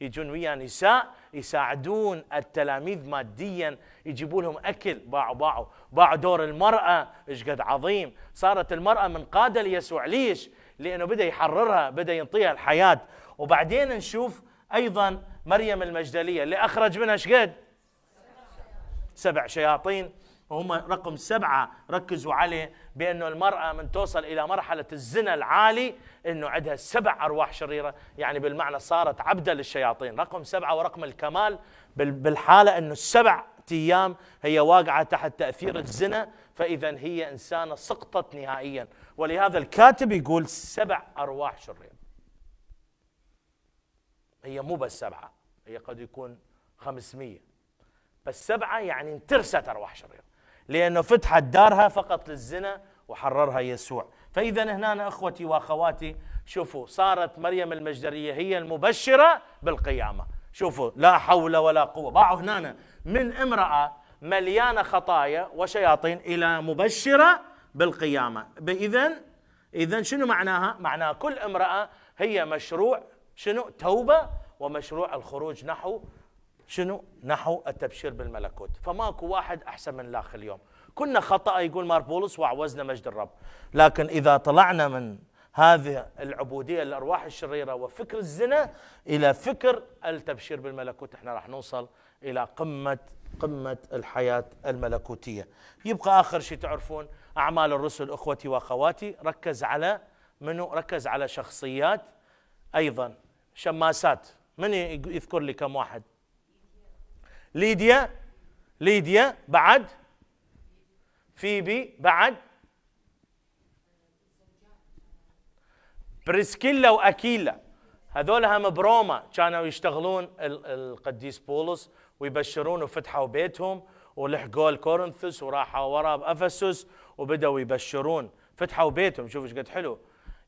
يجون وياه نساء يساعدون التلاميذ ماديا يجيبوا لهم اكل باعوا باعوا باعوا دور المراه ايش قد عظيم صارت المراه من قاده ليسوع ليش؟ لانه بدا يحررها بدا ينطيها الحياه وبعدين نشوف ايضا مريم المجدليه اللي اخرج منها ايش قد؟ سبع شياطين وهم رقم سبعة ركزوا عليه بأنه المرأة من توصل إلى مرحلة الزنا العالي أنه عندها سبع أرواح شريرة يعني بالمعنى صارت عبدة للشياطين رقم سبعة ورقم الكمال بالحالة أنه السبع أيام هي واقعة تحت تأثير الزنا فإذا هي إنسانة سقطت نهائيا ولهذا الكاتب يقول سبع أرواح شريرة هي مو بس سبعة هي قد يكون خمسمية بس سبعة يعني انترست أرواح شريرة لأنه فتحت دارها فقط للزنا وحررها يسوع فإذا هنا أخوتي وأخواتي شوفوا صارت مريم المجدرية هي المبشرة بالقيامة شوفوا لا حول ولا قوة باعوا هنا من امرأة مليانة خطايا وشياطين إلى مبشرة بالقيامة إذا إذا شنو معناها؟ معناها كل امرأة هي مشروع شنو؟ توبة ومشروع الخروج نحو شنو نحو التبشير بالملكوت فماكو واحد أحسن من الأخ اليوم كنا خطأ يقول مار بولس وعوزنا مجد الرب لكن إذا طلعنا من هذه العبودية الأرواح الشريرة وفكر الزنا إلى فكر التبشير بالملكوت احنا راح نوصل إلى قمة قمة الحياة الملكوتية يبقى آخر شيء تعرفون أعمال الرسل أخوتي وأخواتي ركز على منو ركز على شخصيات أيضا شماسات من يذكر لي كم واحد ليديا ليديا بعد فيبي بعد بريسكيلا واكيلا هذول هم بروما كانوا يشتغلون القديس بولس ويبشرون وفتحوا بيتهم ولحقوا الكورنثوس وراحوا ورا بافسوس وبداوا يبشرون فتحوا بيتهم شوفوا ايش قد حلو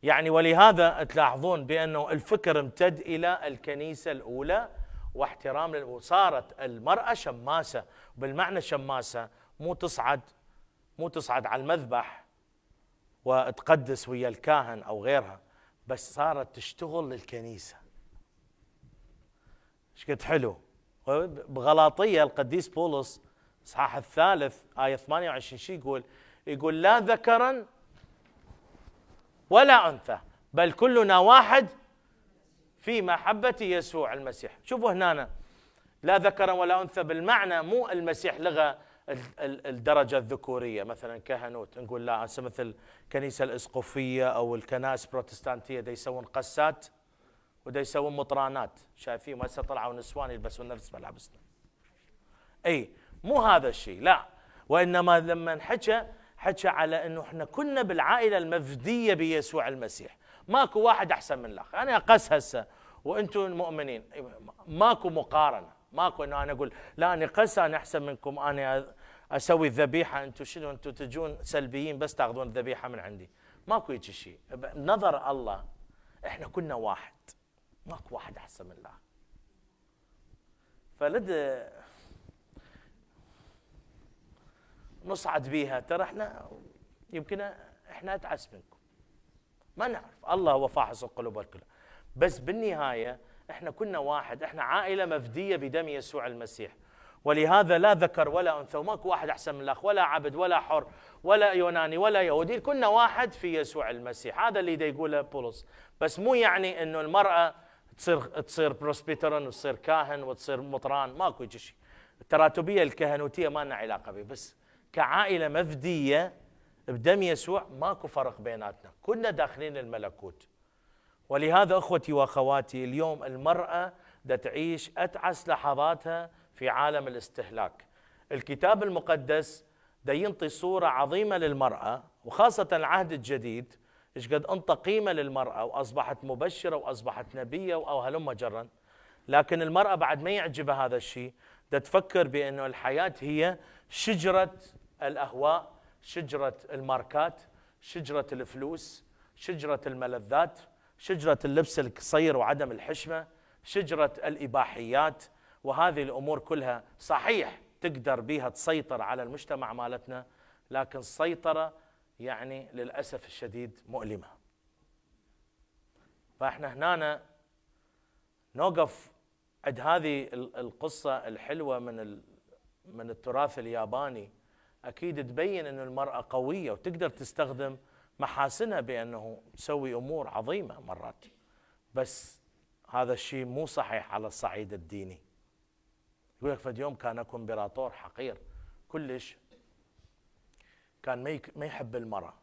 يعني ولهذا تلاحظون بانه الفكر امتد الى الكنيسه الاولى واحترام وصارت المرأة شماسة بالمعنى شماسة مو تصعد مو تصعد على المذبح وتقدس ويا الكاهن أو غيرها بس صارت تشتغل للكنيسة ايش قد حلو بغلاطية القديس بولس اصحاح الثالث آية 28 شو يقول يقول لا ذكرا ولا أنثى بل كلنا واحد في محبة يسوع المسيح شوفوا هنا لا ذكر ولا أنثى بالمعنى مو المسيح لغى الدرجة الذكورية مثلا كهنوت نقول لا هسه مثل الكنيسة الإسقفية أو الكنائس البروتستانتية دي يسوون قسات ودا يسوون مطرانات شايفين هسه طلعوا نسوان يلبسون نفس ملابسنا أي مو هذا الشيء لا وإنما لما حكى حكى على أنه احنا كنا بالعائلة المفدية بيسوع المسيح ماكو واحد احسن من الاخر انا اقس هسه وانتم مؤمنين ماكو مقارنه ماكو انه انا اقول لا انا قس انا احسن منكم انا اسوي الذبيحه انتم شنو انتم تجون سلبيين بس تاخذون الذبيحه من عندي ماكو هيك شيء نظر الله احنا كنا واحد ماكو واحد احسن من الله فلد نصعد بيها ترى احنا يمكن احنا اتعس منكم ما نعرف الله هو فاحص القلوب والكلى بس بالنهايه احنا كنا واحد احنا عائله مفديه بدم يسوع المسيح ولهذا لا ذكر ولا انثى وماكو واحد احسن من الاخ ولا عبد ولا حر ولا يوناني ولا يهودي كنا واحد في يسوع المسيح هذا اللي دي يقوله بولس بس مو يعني انه المراه تصير تصير بروسبيترن وتصير كاهن وتصير مطران ماكو شيء التراتبيه الكهنوتيه ما لنا علاقه به بس كعائله مفديه بدم يسوع ماكو فرق بيناتنا كلنا داخلين الملكوت ولهذا اخوتي واخواتي اليوم المراه دا تعيش اتعس لحظاتها في عالم الاستهلاك الكتاب المقدس دا ينطي صوره عظيمه للمراه وخاصه العهد الجديد ايش قد انطى قيمه للمراه واصبحت مبشره واصبحت نبيه او هلم جرا لكن المراه بعد ما يعجبها هذا الشيء دا تفكر بانه الحياه هي شجره الاهواء شجرة الماركات شجرة الفلوس شجرة الملذات شجرة اللبس القصير وعدم الحشمة شجرة الإباحيات وهذه الأمور كلها صحيح تقدر بها تسيطر على المجتمع مالتنا لكن السيطرة يعني للأسف الشديد مؤلمة فإحنا هنا نوقف عند هذه القصة الحلوة من من التراث الياباني اكيد تبين انه المراه قويه وتقدر تستخدم محاسنها بانه تسوي امور عظيمه مرات بس هذا الشيء مو صحيح على الصعيد الديني يقول لك فد يوم كان اكو امبراطور حقير كلش كان ما يحب المراه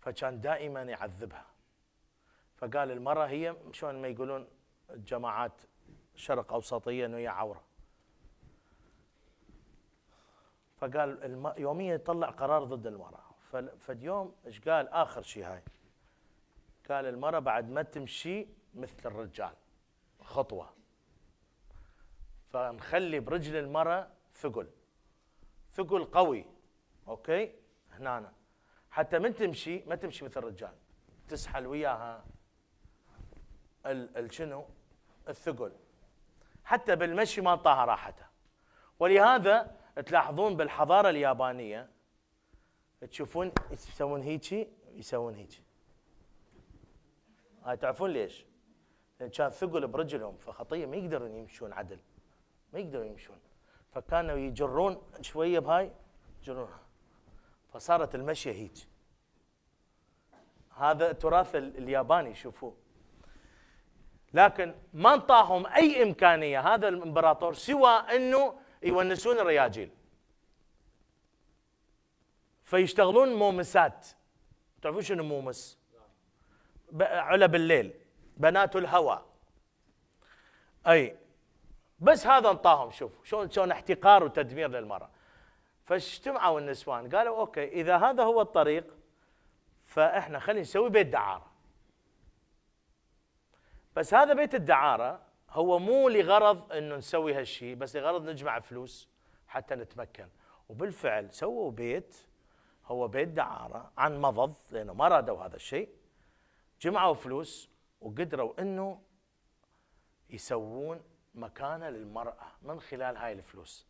فكان دائما يعذبها فقال المراه هي شلون ما يقولون الجماعات شرق اوسطيه انه هي عوره فقال الم... يوميا يطلع قرار ضد المراه ف... فاليوم ايش قال اخر شيء هاي قال المراه بعد ما تمشي مثل الرجال خطوه فنخلي برجل المراه ثقل ثقل قوي اوكي هنا حتى من تمشي ما تمشي مثل الرجال تسحل وياها الشنو الثقل حتى بالمشي ما طاها راحتها ولهذا تلاحظون بالحضاره اليابانيه تشوفون يسوون هيجي يسوون هيجي هاي تعرفون ليش؟ لان كان ثقل برجلهم فخطيه ما يقدرون يمشون عدل ما يقدرون يمشون فكانوا يجرون شويه بهاي يجرونها فصارت المشيه هيج هذا التراث الياباني شوفوه لكن ما انطاهم اي امكانيه هذا الامبراطور سوى انه يونسون الرياجيل فيشتغلون مومسات تعرفون شنو مومس علب الليل بنات الهوى اي بس هذا انطاهم شوف شلون شلون احتقار وتدمير للمراه فاجتمعوا النسوان قالوا اوكي اذا هذا هو الطريق فاحنا خلينا نسوي بيت دعاره بس هذا بيت الدعاره هو مو لغرض انه نسوي هالشيء بس لغرض نجمع فلوس حتى نتمكن وبالفعل سووا بيت هو بيت دعاره عن مضض لانه ما رادوا هذا الشيء جمعوا فلوس وقدروا انه يسوون مكانه للمراه من خلال هاي الفلوس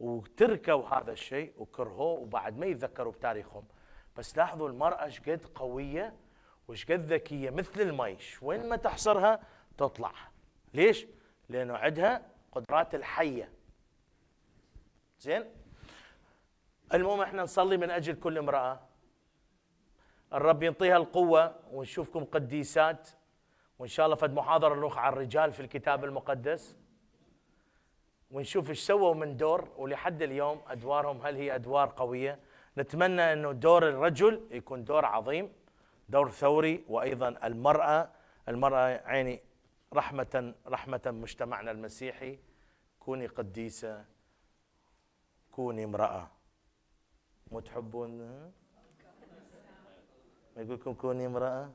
وتركوا هذا الشيء وكرهوه وبعد ما يتذكروا بتاريخهم بس لاحظوا المراه شقد قويه وشقد ذكيه مثل المي وين ما تحصرها تطلع ليش؟ لأنه عندها قدرات الحية زين المهم احنا نصلي من أجل كل امرأة الرب ينطيها القوة ونشوفكم قديسات وإن شاء الله فد محاضرة نروح على الرجال في الكتاب المقدس ونشوف ايش سووا من دور ولحد اليوم ادوارهم هل هي ادوار قويه نتمنى انه دور الرجل يكون دور عظيم دور ثوري وايضا المراه المراه يعني رحمة رحمة مجتمعنا المسيحي كوني قديسة كوني امرأة تحبون ما يقول لكم كوني امرأة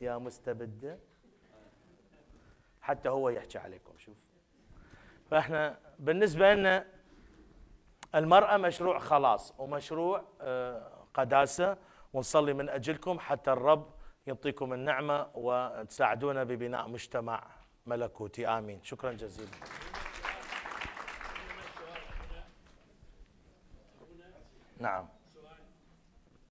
يا مستبدة حتى هو يحكي عليكم شوف فاحنا بالنسبة لنا المرأة مشروع خلاص ومشروع آه، قداسة ونصلي من أجلكم حتى الرب يعطيكم النعمة وتساعدونا ببناء مجتمع ملكوتي آمين شكرا جزيلا نعم